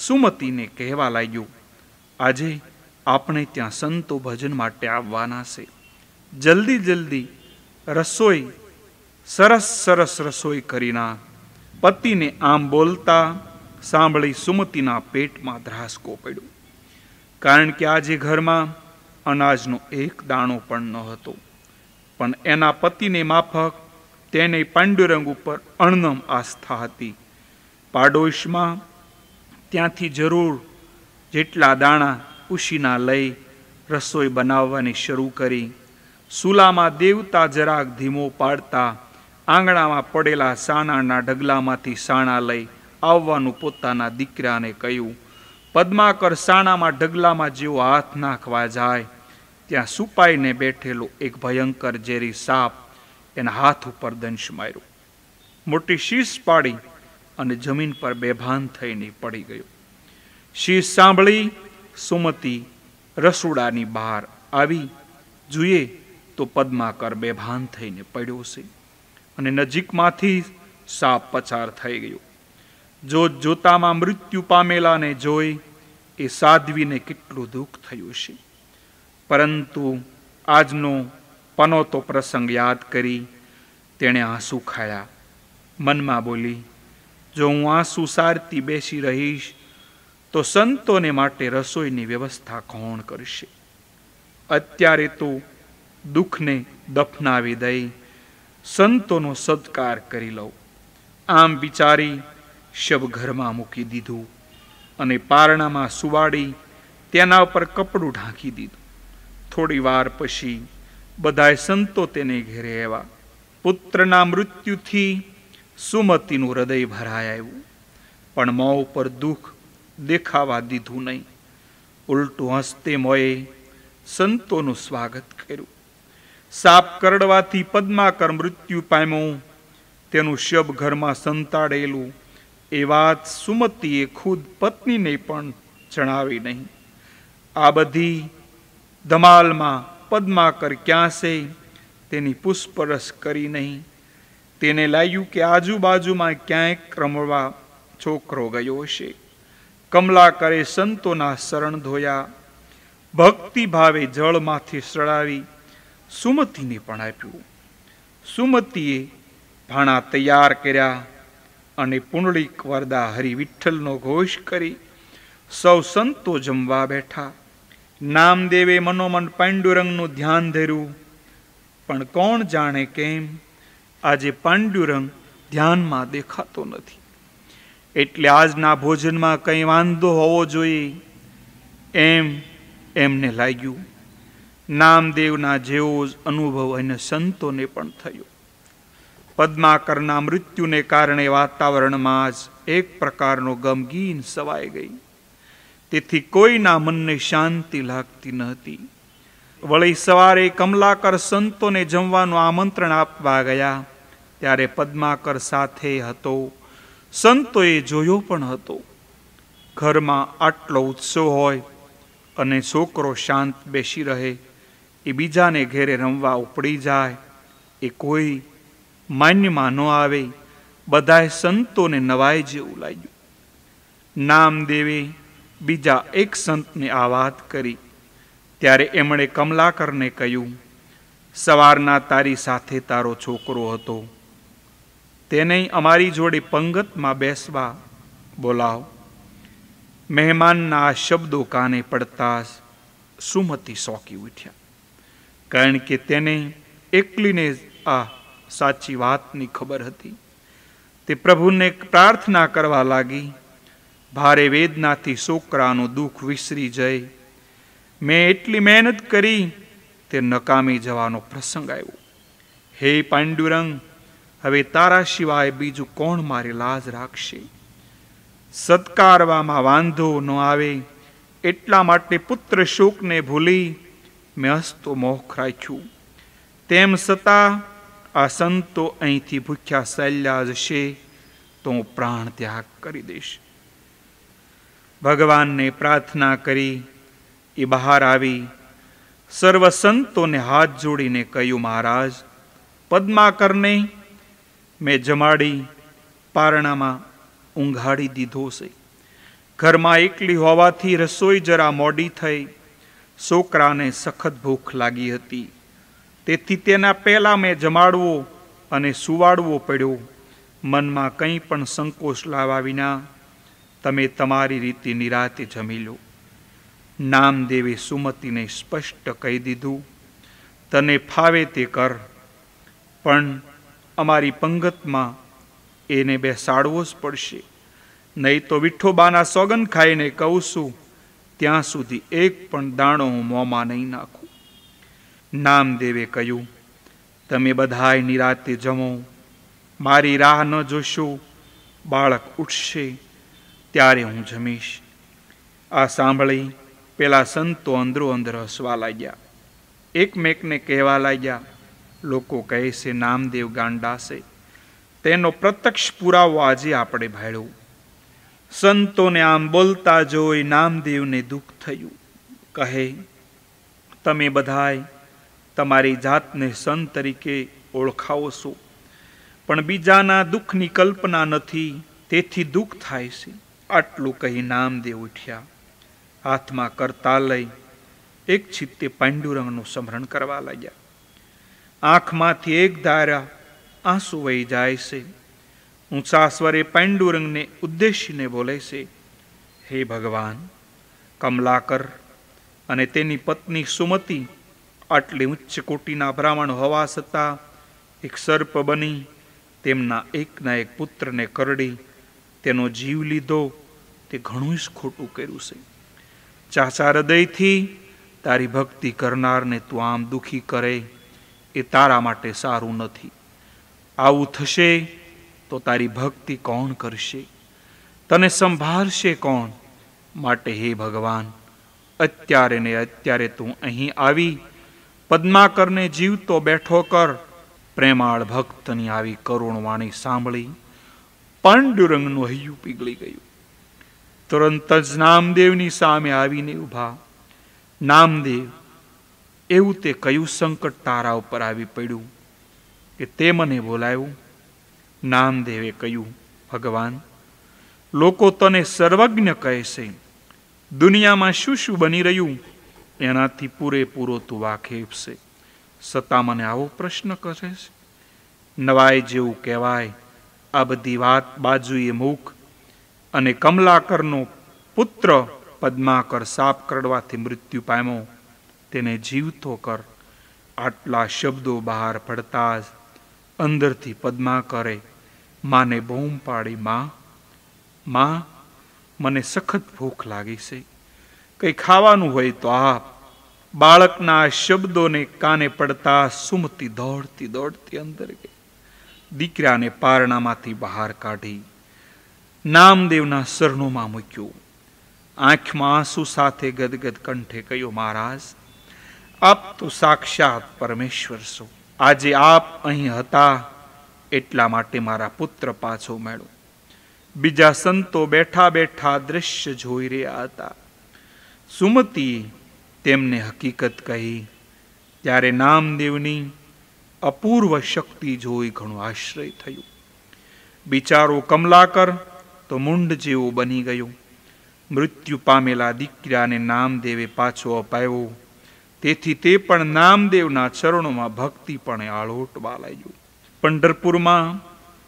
સુમતીને કહેવા લાગ્યો આજે આપણે ત્યાં સંતો ભજન માટે આવવાના છે જલ્દી જલ્દી રસોઈ સરસ સરસ રસોઈ કરીના પતિને આમ બોલતા સાંભળી સુમતીના પેટમાં ધ્રાસકો પડ્યો કારણ કે આજે ઘરમાં અનાજનો એક દાણો પણ ન હતો પણ એના પતિને માફક તેને પાંડુરંગ ઉપર અણનમ આસ્થા હતી પાડોશમાં ત્યાંથી જરૂર જેટલા દાણા ઉશીના લઈ રસોઈ બનાવવાની શરૂ કરી સુલામાં દેવતા જરાક ધીમો પાડતા આંગણામાં પડેલા સાણાના ઢગલામાંથી સાણા લઈ આવવાનું પોતાના દીકરાને કહ્યું પદ્માકર સાણામાં ઢગલામાં જેવો હાથ નાખવા જાય ત્યાં સુપાઈને બેઠેલો એક ભયંકર ઝેરી સાપ એના હાથ ઉપર દંશ માર્યો મોટી શીશ પાડી અને જમીન પર બેભાન થઈને પડી ગયો શીશ સાંભળી સુમતી રસોડાની બહાર આવી જુએ તો પદ્માકર બેભાન થઈને પડ્યો છે અને નજીકમાંથી સાપ પસાર થઈ ગયો જોત જોતામાં મૃત્યુ પામેલાને જોઈ એ સાધ્વીને કેટલું દુઃખ થયું છે પરંતુ આજનો પનોતો પ્રસંગ યાદ કરી તેણે આંસુ ખાયા મનમાં બોલી જો હું આંસુ સારતી બેસી રહીશ તો સંતોને માટે રસોઈની વ્યવસ્થા કોણ કરશે અત્યારે તો દુઃખને દફનાવી દઈ સંતોનો સત્કાર કરી લઉં આમ વિચારી શબ ઘરમાં મૂકી દીધું અને પારણામાં સુવાડી તેના ઉપર કપડું ઢાંકી દીધું થોડી વાર પછી બધાએ સંતો તેને ઘેરે આવ્યા પુત્રના મૃત્યુથી સુમતીનું હૃદય ભરાઈ આવ્યું પણ મો ઉપર દુઃખ દેખાવા દીધું નહીં ઉલટું હસતે મોએ સંતોનું સ્વાગત કર્યું સાપ કરડવાથી પદ્માકર મૃત્યુ પામ્યું તેનું શબ ઘરમાં સંતાડેલું એ વાત સુમતીએ ખુદ પત્નીને પણ જણાવી નહીં આ બધી ધમાલમાં પદ્માકર ક્યાં છે તેની પુષ્પરસ કરી નહીં તેને લાગ્યું કે આજુબાજુમાં ક્યાંક રમવા છોકરો ગયો હશે કમલાકરે સંતોના શરણ ધોયા ભક્તિભાવે જળમાંથી સળાવી સુમતીને પણ આપ્યું સુમતીએ ભાણા તૈયાર કર્યા અને પુંડળીક વરદા હરિ વિઠ્ઠલનો ઘોષ કરી સૌ સંતો જમવા બેઠા નામદેવે મનોમન પાંડુરંગનું ધ્યાન ધર્યું પણ કોણ જાણે કેમ આજે પાંડુરંગ ધ્યાનમાં દેખાતો નથી એટલે આજના ભોજનમાં કંઈ વાંધો હોવો જોઈએ એમ એમને લાગ્યું નામદેવના જેવો જ અનુભવ અને સંતોને પણ થયો પદ્માકરના મૃત્યુને કારણે વાતાવરણમાં જ એક પ્રકારનો ગમગીન સવાઈ ગઈ તેથી કોઈના મનને શાંતિ લાગતી ન હતી વળી સવારે કમલાકર સંતોને જમવાનું આમંત્રણ આપવા ગયા ત્યારે પદ્માકર સાથે હતો સંતોએ જોયો પણ હતો ઘરમાં આટલો ઉત્સવ હોય અને છોકરો શાંત બેસી રહે એ બીજાને ઘેરે રમવા ઉપડી જાય એ કોઈ માન્યમાં ન આવે બધાએ સંતોને નવાય જેવું લાગ્યું નામદેવે બીજા એક સંતને આ વાત કરી ત્યારે એમણે કમલાકરને કહ્યું સવારના તારી સાથે તારો છોકરો હતો તેને અમારી જોડે પંગતમાં બેસવા બોલાવ મહેમાનના આ શબ્દો કાને પડતા સુમતી સોંકી ઉઠ્યા કારણ કે તેને એકલીને આ સાચી વાતની ખબર હતી તે પ્રભુને પ્રાર્થના કરવા લાગી ભારે વેદનાથી છોકરાનું દુઃખ વિસરી જાય મેં એટલી મહેનત કરી તે નકામી જવાનો પ્રસંગ આવ્યો હે પાંડુરંગ હવે તારા સિવાય બીજું કોણ મારી લાજ રાખશે સત્કારવામાં વાંધો ન આવે એટલા માટે પુત્ર શોકને ભૂલી મેં હસ્તો મોખ રાખ્યું તેમ છતાં આ સંતો અહીંથી ભૂખ્યા સહેલ્યા જશે તો હું પ્રાણ ત્યાગ કરી દઈશ ભગવાનને પ્રાર્થના કરી એ બહાર આવી સર્વ સંતોને હાથ જોડીને કહ્યું મહારાજ પદ્માકરને મેં જમાડી પારણામાં ઊંઘાડી દીધો છે ઘરમાં એકલી હોવાથી રસોઈ જરા મોડી થઈ છોકરાને સખત ભૂખ લાગી હતી તેથી તેના પહેલાં મેં જમાડવો અને સુવાડવો પડ્યો મનમાં કંઈ પણ સંકોચ લાવવા વિના તમે તમારી રીતે નિરાતે જમી લો નામદેવે સુમતિને સ્પષ્ટ કહી દીધું તને ફાવે તે કર પણ અમારી પંગતમાં એને બે સાડવો જ પડશે નહીં તો વિઠ્ઠોબાના સોગન ખાઈને કહું છું ત્યાં સુધી એક પણ દાણો હું મોંમાં નહીં નાખું નામદેવે કહ્યું તમે બધાય નિરાતે જમો મારી રાહ ન જોશો બાળક ઉઠશે ત્યારે હું જમીશ આ સાંભળી પેલા સંતો અંદરો અંદર હસવા લાગ્યા એકમેકને કહેવા લાગ્યા લોકો કહે છે નામદેવ ગાંડાશે તેનો પ્રત્યક્ષ પુરાવો આજે આપણે ભાળ્યો સંતોને આમ બોલતા જોઈ નામદેવને દુઃખ થયું કહે તમે બધાય તમારી જાતને સંત તરીકે ઓળખાવો છો પણ બીજાના દુઃખની કલ્પના નથી તેથી દુઃખ થાય છે આટલું કહી નામ નામદેવ ઉઠ્યા હાથમાં કરતા લઈ એક ચિત્તે પાંડુરંગનું સ્મરણ કરવા લાગ્યા આંખમાંથી એક ધારા આંસુ વહી જાય છે ઊંચા સ્વરે પાંડુરંગને ઉદ્દેશીને બોલે છે હે ભગવાન કમલાકર અને તેની પત્ની સુમતી આટલી ઉચ્ચ કોટીના બ્રાહ્મણ હોવા છતાં એક સર્પ બની તેમના એકના એક પુત્રને કરડી તેનો જીવ લીધો તે ઘણું જ ખોટું કર્યું છે ચાચા હૃદયથી તારી ભક્તિ કરનારને તું આમ દુઃખી કરે એ તારા માટે સારું નથી આવું થશે તો તારી ભક્તિ કોણ કરશે તને સંભાળશે કોણ માટે હે ભગવાન અત્યારે ને અત્યારે તું અહીં આવી પદ્માકરને જીવતો બેઠો કર પ્રેમાળ ભક્તની આવી કરુણ વાણી સાંભળી પાંડુરંગનું હૈયું પીગળી ગયું તુરંત જ નામદેવની સામે આવીને ઊભા નામદેવ એવું તે કયું સંકટ તારા ઉપર આવી પડ્યું કે તે મને બોલાયું નામદેવે કહ્યું ભગવાન લોકો તને સર્વજ્ઞ કહે છે દુનિયામાં શું શું બની રહ્યું એનાથી પૂરેપૂરો તું વાકેફ છે સતા મને આવો પ્રશ્ન કરે છે નવાય જેવું કહેવાય આ બધી વાત બાજુએ મૂક અને કમલાકરનો પુત્ર પદ્માકર સાપ કરડવાથી મૃત્યુ પામ્યો તેને જીવતો કર આટલા શબ્દો બહાર પડતા જ અંદરથી પદ્માકરે માને બહુમ પાડી માં મને સખત ભૂખ લાગી છે કંઈ ખાવાનું હોય તો આપ બાળકના શબ્દોને કાને પડતા સુમતી દોડતી દોડતી અંદર ગઈ દીકરાને પારણામાંથી બહાર કાઢી નામદેવના સરનોમાં મૂક્યું આંખમાં આંસુ સાથે ગદગદ કંઠે કહ્યું મહારાજ આપ તો સાક્ષાત પરમેશ્વર છો આજે આપ અહીં હતા એટલા માટે મારા પુત્ર પાછો મળ્યો બીજા સંતો બેઠા બેઠા દ્રશ્ય જોઈ રહ્યા હતા સુમતીએ તેમને હકીકત કહી ત્યારે નામદેવની અપૂર્વ શક્તિ જોઈ ઘણું આશ્રય થયું બિચારો કમલાકર તો મુંડ જેવો બની ગયો મૃત્યુ પામેલા દીકરાને નામદેવે પાછો અપાયો તેથી તે પણ નામદેવના ચરણોમાં ભક્તિપણે આળોટવા લાગ્યો પંઢરપુરમાં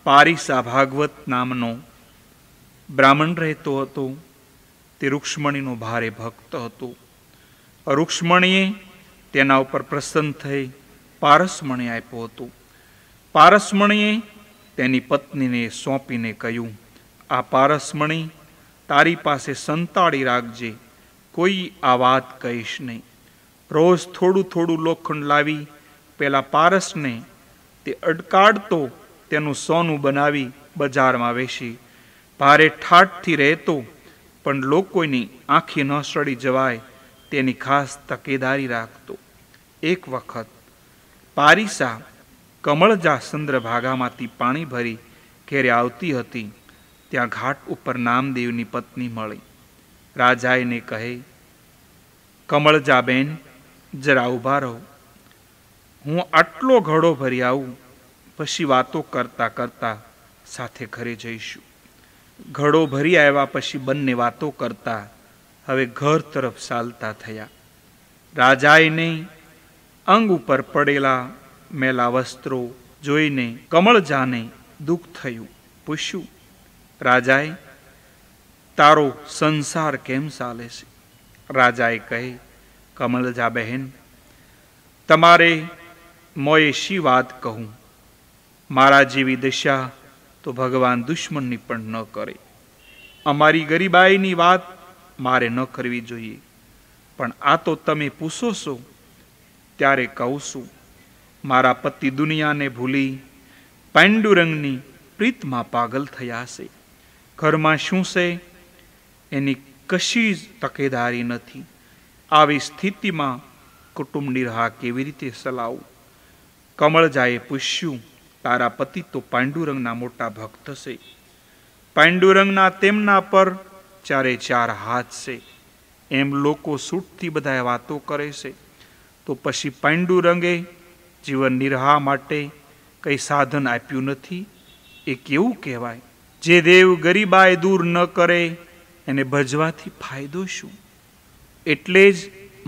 પારિસા ભાગવત નામનો બ્રાહ્મણ રહેતો હતો તે રુક્ષ્મણીનો ભારે ભક્ત હતો રૂક્ષ્મણીએ તેના ઉપર પ્રસન્ન થઈ પારસમણી આપ્યો હતો પારસમણીએ તેની પત્નીને સોંપીને કહ્યું આ પારસમણી તારી પાસે સંતાડી રાખજે કોઈ આ વાત કહીશ નહીં રોજ થોડું થોડું લોખંડ લાવી પેલા પારસને તે અટકાડતો તેનું સોનું બનાવી બજારમાં વેસી ભારે ઠાઠથી રહેતો પણ લોકોની આંખી ન સડી જવાય તેની ખાસ તકેદારી રાખતો એક વખત પારિસા સંદ્ર ભાગામાંથી પાણી ભરી ઘેરે આવતી હતી ત્યાં ઘાટ ઉપર નામદેવની પત્ની મળી રાજાએને કહે કમળજાબેન જરા ઊભા રહો હું આટલો ઘડો ભરી આવું પછી વાતો કરતાં કરતાં સાથે ઘરે જઈશું ઘડો ભરી આવ્યા પછી બંને વાતો કરતા હવે ઘર તરફ ચાલતા થયા રાજાએ નહીં અંગ ઉપર પડેલા મેલા વસ્ત્રો જોઈને કમળજાને દુઃખ થયું પૂછ્યું રાજાએ તારો સંસાર કેમ ચાલે છે રાજાએ કહે કમળજા બહેન તમારે મોએ શી વાત કહું મારા જેવી દિશા તો ભગવાન દુશ્મનની પણ ન કરે અમારી ગરીબાઈની વાત મારે ન કરવી જોઈએ પણ આ તો તમે પૂછો છો ત્યારે કહું છું મારા પતિ દુનિયાને ભૂલી પાંડુરંગની પ્રીતમાં પાગલ થયા છે ઘરમાં શું છે એની કશી જ તકેદારી નથી આવી સ્થિતિમાં કુટુંબ નિર્હા કેવી રીતે સલાવું કમળજાએ પૂછ્યું તારા પતિ તો પાંડુરંગના મોટા ભક્ત છે પાંડુરંગના તેમના પર ચારે ચાર હાથ છે એમ લોકો સૂટથી બધા વાતો કરે છે તો પછી પાંડુરંગે જીવન નિર્વાહ માટે કંઈ સાધન આપ્યું નથી એ કેવું કહેવાય જે દેવ ગરીબાએ દૂર ન કરે એને ભજવાથી ફાયદો શું એટલે જ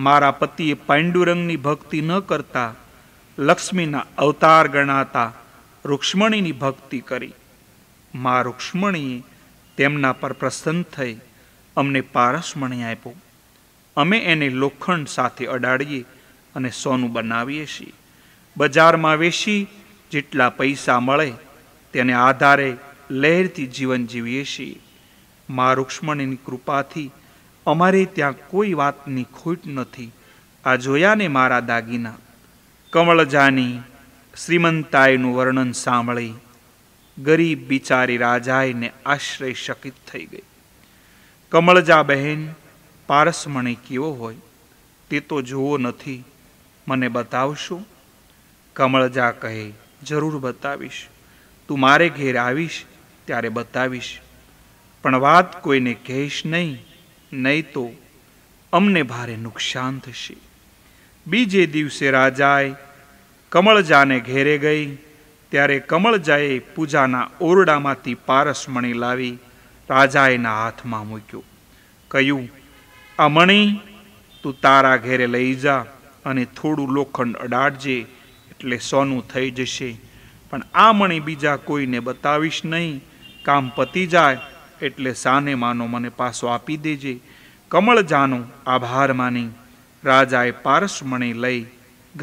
મારા પતિએ પાંડુરંગની ભક્તિ ન કરતા લક્ષ્મીના અવતાર ગણાતા રુક્ષ્મણીની ભક્તિ કરી મા રુક્ષ્મણીએ તેમના પર પ્રસન્ન થઈ અમને પારસમણી આપ્યો અમે એને લોખંડ સાથે અડાડીએ અને સોનું બનાવીએ છીએ બજારમાં વેચી જેટલા પૈસા મળે તેને આધારે લહેરથી જીવન જીવીએ છીએ મા રુક્ષ્મણીની કૃપાથી અમારે ત્યાં કોઈ વાતની ખોટ નથી આ જોયાને મારા દાગીના કમળજાની શ્રીમંતાઈનું વર્ણન સાંભળી ગરીબ બિચારી રાજાએને આશ્રય શકિત થઈ ગઈ કમળજા બહેન પારસમણી કેવો હોય તે તો જુઓ નથી મને બતાવશો કમળજા કહે જરૂર બતાવીશ તું મારે ઘેર આવીશ ત્યારે બતાવીશ પણ વાત કોઈને કહેશ નહીં નહીં તો અમને ભારે નુકસાન થશે બીજે દિવસે રાજાએ કમળજાને ઘેરે ગઈ ત્યારે કમળજાએ પૂજાના ઓરડામાંથી પારસમણી લાવી રાજાએના હાથમાં મૂક્યો કહ્યું આ મણી તું તારા ઘેરે લઈ જા અને થોડું લોખંડ અડાડજે એટલે સોનું થઈ જશે પણ આ મણી બીજા કોઈને બતાવીશ નહીં કામ પતી જાય એટલે સાને માનો મને પાસો આપી દેજે કમળજાનો આભાર માની રાજાએ પારસમણી લઈ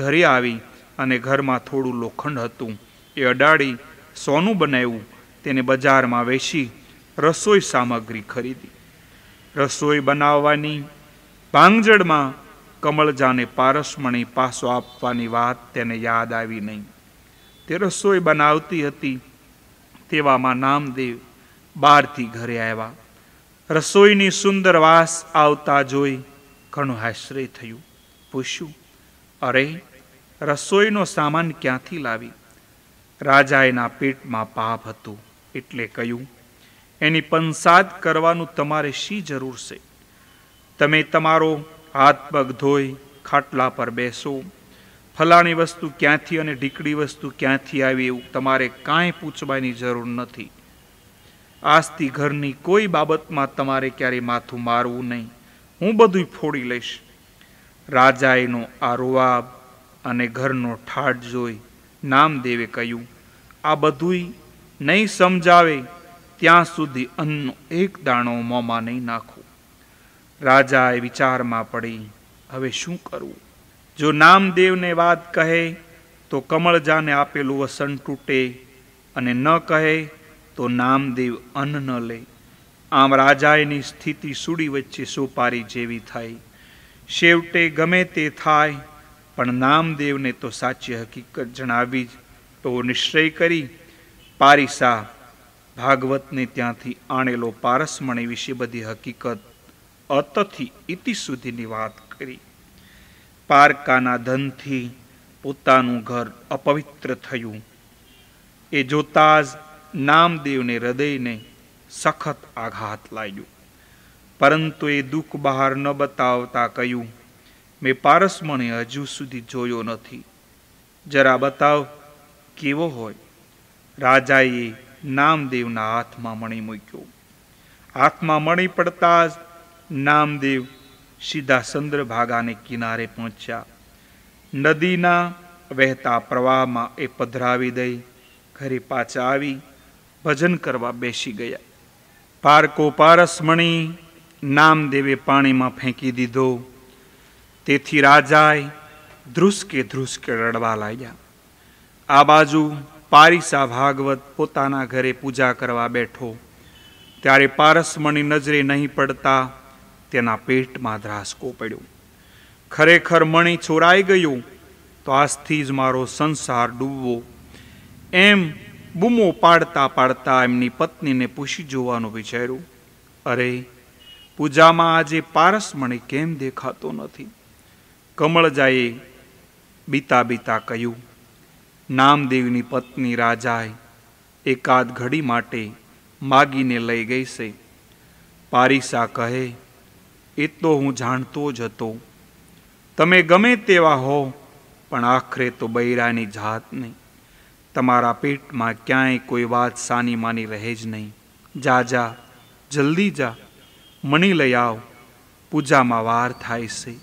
ઘરે આવી અને ઘરમાં થોડું લોખંડ હતું એ અડાડી સોનું બનાવ્યું તેને બજારમાં વેચી રસોઈ સામગ્રી ખરીદી રસોઈ બનાવવાની પાંગજડમાં કમળજાને પારસમણી પાસો આપવાની વાત તેને યાદ આવી નહીં તે રસોઈ બનાવતી હતી તેવામાં નામદેવ બહારથી ઘરે આવ્યા રસોઈની સુંદર વાસ આવતા જોઈ ઘણું આશ્રય થયું પૂછ્યું અરે રસોઈનો સામાન ક્યાંથી લાવી રાજાએના પેટમાં પાપ હતું એટલે કહ્યું એની પંસાદ કરવાનું તમારે શી જરૂર છે તમે તમારો હાથ પગ ધોઈ ખાટલા પર બેસો ફલાણી વસ્તુ ક્યાંથી અને ઢીકડી વસ્તુ ક્યાંથી આવી એવું તમારે કાંઈ પૂછવાની જરૂર નથી આજથી ઘરની કોઈ બાબતમાં તમારે ક્યારેય માથું મારવું નહીં હું બધું ફોડી લઈશ રાજાએનો આ રોવાબ અને ઘરનો ઠાઠ જોઈ નામદેવે કહ્યું આ બધુંય નહીં સમજાવે ત્યાં સુધી અન્નનો એક દાણો મોંમાં નહીં નાખો રાજાએ વિચારમાં પડી હવે શું કરવું જો નામદેવને વાત કહે તો કમળજાને આપેલું વસન તૂટે અને ન કહે તો નામદેવ અન્ન ન લે આમ રાજાએની સ્થિતિ સુડી વચ્ચે સોપારી જેવી થઈ છેવટે ગમે તે થાય પણ નામદેવને તો સાચી હકીકત જણાવી જ તો નિશ્ચય કરી પારિસા ભાગવતને ત્યાંથી આણેલો પારસમણી વિશે બધી હકીકત અતથી ઇતિ સુધીની વાત કરી પારકાના ધનથી પોતાનું ઘર અપવિત્ર થયું એ જોતા જ નામદેવને હૃદયને સખત આઘાત લાગ્યો પરંતુ એ દુઃખ બહાર ન બતાવતા કહ્યું મેં પારસમણે હજુ સુધી જોયો નથી જરા બતાવ કેવો હોય રાજાએ નામદેવના હાથમાં મણી મૂક્યો હાથમાં મણી પડતા જ નામદેવ સીધા ચંદ્રભાગાને કિનારે પહોંચ્યા નદીના વહેતા પ્રવાહમાં એ પધરાવી દઈ ઘરે પાછા આવી ભજન કરવા બેસી ગયા પારકો પારસમણી નામદેવે પાણીમાં ફેંકી દીધો તેથી રાજાએ ધ્રુસકે ધ્રુસકે રડવા લાગ્યા આ બાજુ પારિસા ભાગવત પોતાના ઘરે પૂજા કરવા બેઠો ત્યારે પારસમણી નજરે નહીં પડતા તેના પેટમાં ધ્રાસકો પડ્યો ખરેખર મણી છોરાઈ ગયું તો આજથી જ મારો સંસાર ડૂબવો એમ બૂમો પાડતા પાડતા એમની પત્નીને પૂછી જોવાનું વિચાર્યું અરે પૂજામાં આજે પારસમણી કેમ દેખાતો નથી કમળજાએ બીતા બીતા કહ્યું નામદેવની પત્ની રાજાએ એકાદ ઘડી માટે માગીને લઈ ગઈ છે પારીસા કહે એ તો હું જાણતો જ હતો તમે ગમે તેવા હો પણ આખરે તો બૈરાની જાત નહીં તમારા પેટમાં ક્યાંય કોઈ વાત સાની માની રહે જ નહીં જા જા જલ્દી જા મણી લઈ આવ પૂજામાં વાર થાય છે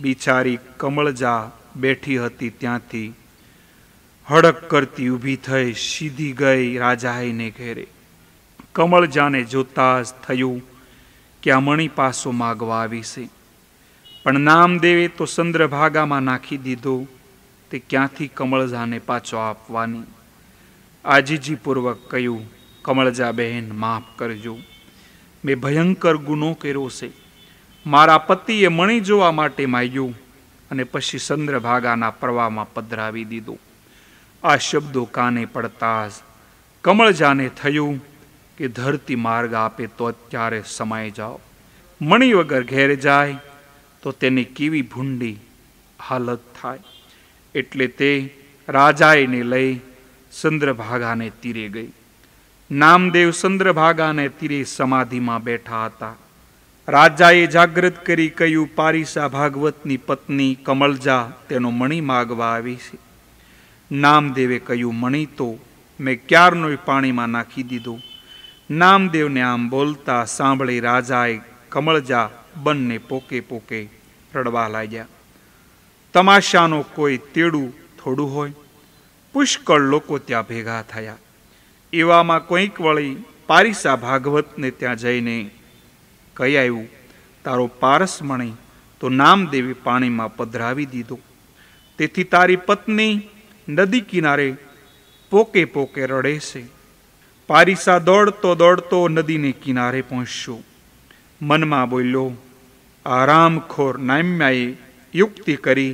બિચારી કમળજા બેઠી હતી ત્યાંથી હડક કરતી ઊભી થઈ સીધી ગઈ રાજાઈને ઘેરે કમળજાને જોતા જ થયું કે મણી પાસો માગવા આવી છે પણ નામદેવે તો ચંદ્રભાગામાં નાખી દીધો તે ક્યાંથી કમળજાને પાછો આપવાની આજીજીપૂર્વક કહ્યું કમળજા બહેન માફ કરજો મેં ભયંકર ગુનો કર્યો છે મારા પતિએ મણી જોવા માટે માગ્યું અને પછી ચંદ્રભાગાના પ્રવાહમાં પધરાવી દીધું આ શબ્દો કાને પડતા જ કમળજાને થયું કે ધરતી માર્ગ આપે તો અત્યારે સમાઈ જાઓ મણી વગર ઘેર જાય તો તેની કેવી ભૂંડી હાલત થાય એટલે તે રાજાએને લઈ ચંદ્રભાગાને તીરે ગઈ નામદેવ ચંદ્રભાગાને તીરે સમાધિમાં બેઠા હતા રાજાએ જાગૃત કરી કહ્યું પારિસા ભાગવતની પત્ની કમળજા તેનો મણી માગવા આવી છે નામદેવે કહ્યું મણી તો મેં ક્યારનોય પાણીમાં નાખી દીધું નામદેવને આમ બોલતા સાંભળી રાજાએ કમળજા બંને પોકે પોકે રડવા લાગ્યા તમાશાનો કોઈ તેડું થોડું હોય પુષ્કળ લોકો ત્યાં ભેગા થયા એવામાં કોઈક વળી પારિસા ભાગવતને ત્યાં જઈને કહી આવ્યું તારો પારસ મણી તો નામદેવી પાણીમાં પધરાવી દીધો તેથી તારી પત્ની નદી કિનારે પોકે પોકે રડે છે પારિસા દોડતો દોડતો નદીને કિનારે પહોંચ્યો મનમાં બોલ્યો આરામખોર નામ્યાએ યુક્તિ કરી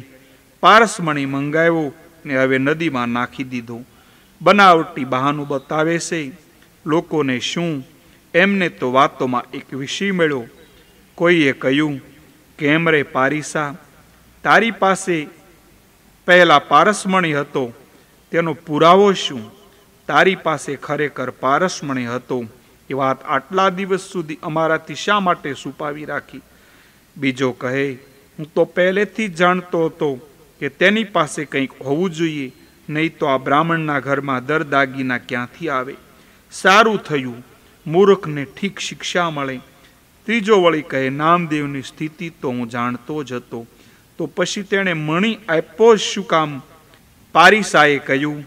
પારસમણી મંગાવ્યો ને હવે નદીમાં નાખી દીધો બનાવટી બહાનું બતાવે છે લોકોને શું એમને તો વાતોમાં એક વિષય મળ્યો કોઈએ કહ્યું કેમ રે પારિસા તારી પાસે પહેલાં પારસમણી હતો તેનો પુરાવો શું તારી પાસે ખરેખર પારસમણી હતો એ વાત આટલા દિવસ સુધી અમારાથી શા માટે છુપાવી રાખી બીજો કહે હું તો પહેલેથી જ જાણતો હતો કે તેની પાસે કંઈક હોવું જોઈએ નહીં તો આ બ્રાહ્મણના ઘરમાં દર દાગીના ક્યાંથી આવે સારું થયું મૂર્ખને ઠીક શિક્ષા મળે ત્રીજો વળી કહે નામદેવની સ્થિતિ તો હું જાણતો જ હતો તો પછી તેણે મણી આપ્યો શું કામ પારિસાએ કહ્યું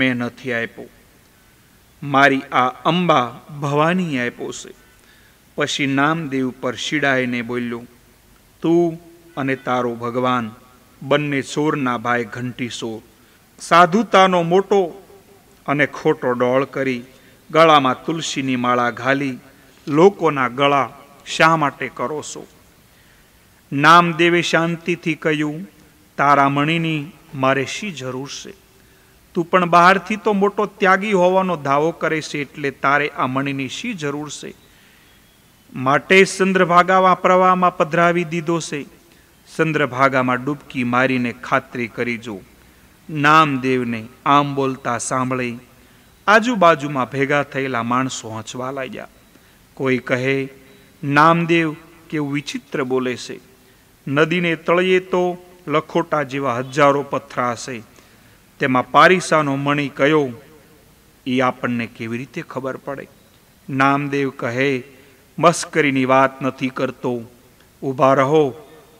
મેં નથી આપ્યો મારી આ અંબા ભવાની આપ્યો છે પછી નામદેવ પર શિડાઈને બોલ્યો તું અને તારો ભગવાન બંને સોરના ભાઈ ઘંટી સોર સાધુતાનો મોટો અને ખોટો ડોળ કરી ગળામાં તુલસીની માળા ઘાલી લોકોના ગળા શા માટે કરો છો નામદેવે શાંતિથી કહ્યું તારા તારામણીની મારે શી જરૂર છે તું પણ બહારથી તો મોટો ત્યાગી હોવાનો દાવો કરે છે એટલે તારે આ મણીની શી જરૂર છે માટે ચંદ્રભાગાવા પ્રવાહમાં પધરાવી દીધો છે ચંદ્રભાગામાં ડૂબકી મારીને ખાતરી કરી જો નામદેવને આમ બોલતા સાંભળી આજુબાજુમાં ભેગા થયેલા માણસો હંચવા લાગ્યા કોઈ કહે નામદેવ કેવું વિચિત્ર બોલે છે નદીને તળિયે તો લખોટા જેવા હજારો પથરા હશે તેમાં પારિસાનો મણી કયો એ આપણને કેવી રીતે ખબર પડે નામદેવ કહે મસ્કરીની વાત નથી કરતો ઊભા રહો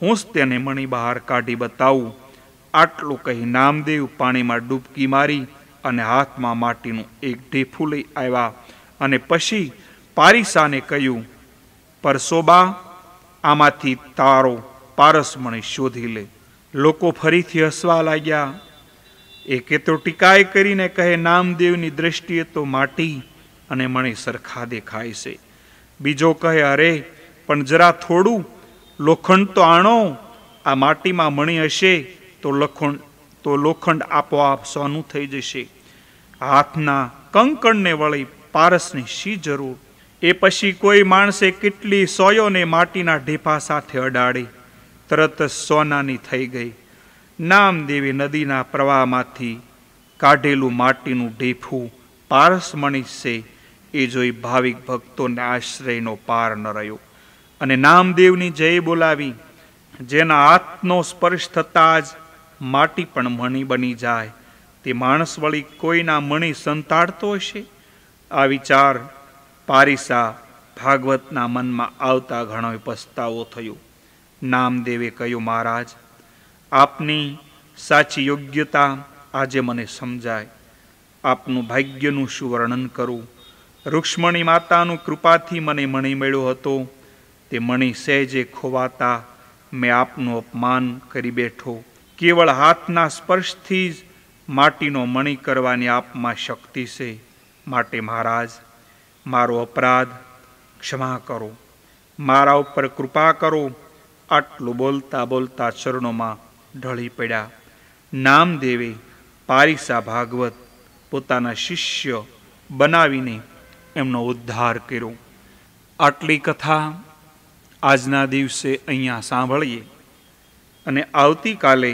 હું જ તેને મણી બહાર કાઢી બતાવું આટલું કહી નામદેવ પાણીમાં ડૂબકી મારી અને હાથમાં માટીનું એક ઢેફું લઈ આવ્યા અને પછી પારિસાને કહ્યું પરસોબા આમાંથી તારો પારસ પારસમણી શોધી લે લોકો ફરીથી હસવા લાગ્યા એકે તો ટીકાએ કરીને કહે નામદેવની દ્રષ્ટિએ તો માટી અને મણી સરખા દેખાય છે બીજો કહે અરે પણ જરા થોડું લોખંડ તો આણો આ માટીમાં મણી હશે તો લોખંડ તો લોખંડ આપોઆપ સોનું થઈ જશે હાથના કંકણને વળી પારસની શી જરૂર એ પછી કોઈ માણસે કેટલી સોયોને માટીના ઢેફા સાથે અડાડી તરત જ સોનાની થઈ ગઈ નામદેવી નદીના પ્રવાહમાંથી કાઢેલું માટીનું ઢેફું પારસમણી છે એ જોઈ ભાવિક ભક્તોને આશ્રયનો પાર ન રહ્યો અને નામદેવની જય બોલાવી જેના હાથનો સ્પર્શ થતાં જ માટી પણ મણી બની જાય તે માણસ વળી કોઈના મણી સંતાડતો હશે આ વિચાર પારિસા ભાગવતના મનમાં આવતા ઘણો પસ્તાવો થયો નામદેવે કહ્યું મહારાજ આપની સાચી યોગ્યતા આજે મને સમજાય આપનું ભાગ્યનું શું વર્ણન કરું રૂક્ષ્મણી માતાનું કૃપાથી મને મણી મળ્યો હતો તે મણી સહેજે ખોવાતા મેં આપનું અપમાન કરી બેઠો કેવળ હાથના સ્પર્શથી જ માટીનો મણી કરવાની આપમાં શક્તિ છે માટે મહારાજ મારો અપરાધ ક્ષમા કરો મારા ઉપર કૃપા કરો આટલું બોલતા બોલતા ચરણોમાં ઢળી પડ્યા નામદેવે પારિસા ભાગવત પોતાના શિષ્ય બનાવીને એમનો ઉદ્ધાર કર્યો આટલી કથા આજના દિવસે અહીંયા સાંભળીએ અને આવતીકાલે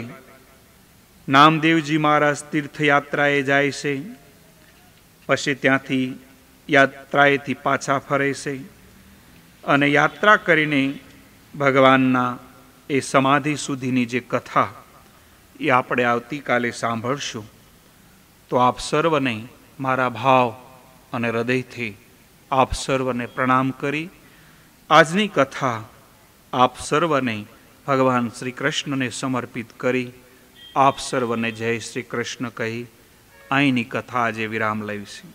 નામદેવજી મહારાજ તીર્થયાત્રાએ જાય છે પછી ત્યાંથી યાત્રાએથી પાછા ફરે છે અને યાત્રા કરીને ભગવાનના એ સમાધિ સુધીની જે કથા એ આપણે આવતીકાલે સાંભળશું તો આપ સર્વને મારા ભાવ અને હૃદયથી આપ સર્વને પ્રણામ કરી આજની કથા આપ સર્વને ભગવાન શ્રી કૃષ્ણને સમર્પિત કરી આપ સર્વને જય શ્રી કૃષ્ણ કહી અહીંની કથા આજે વિરામ લઈશું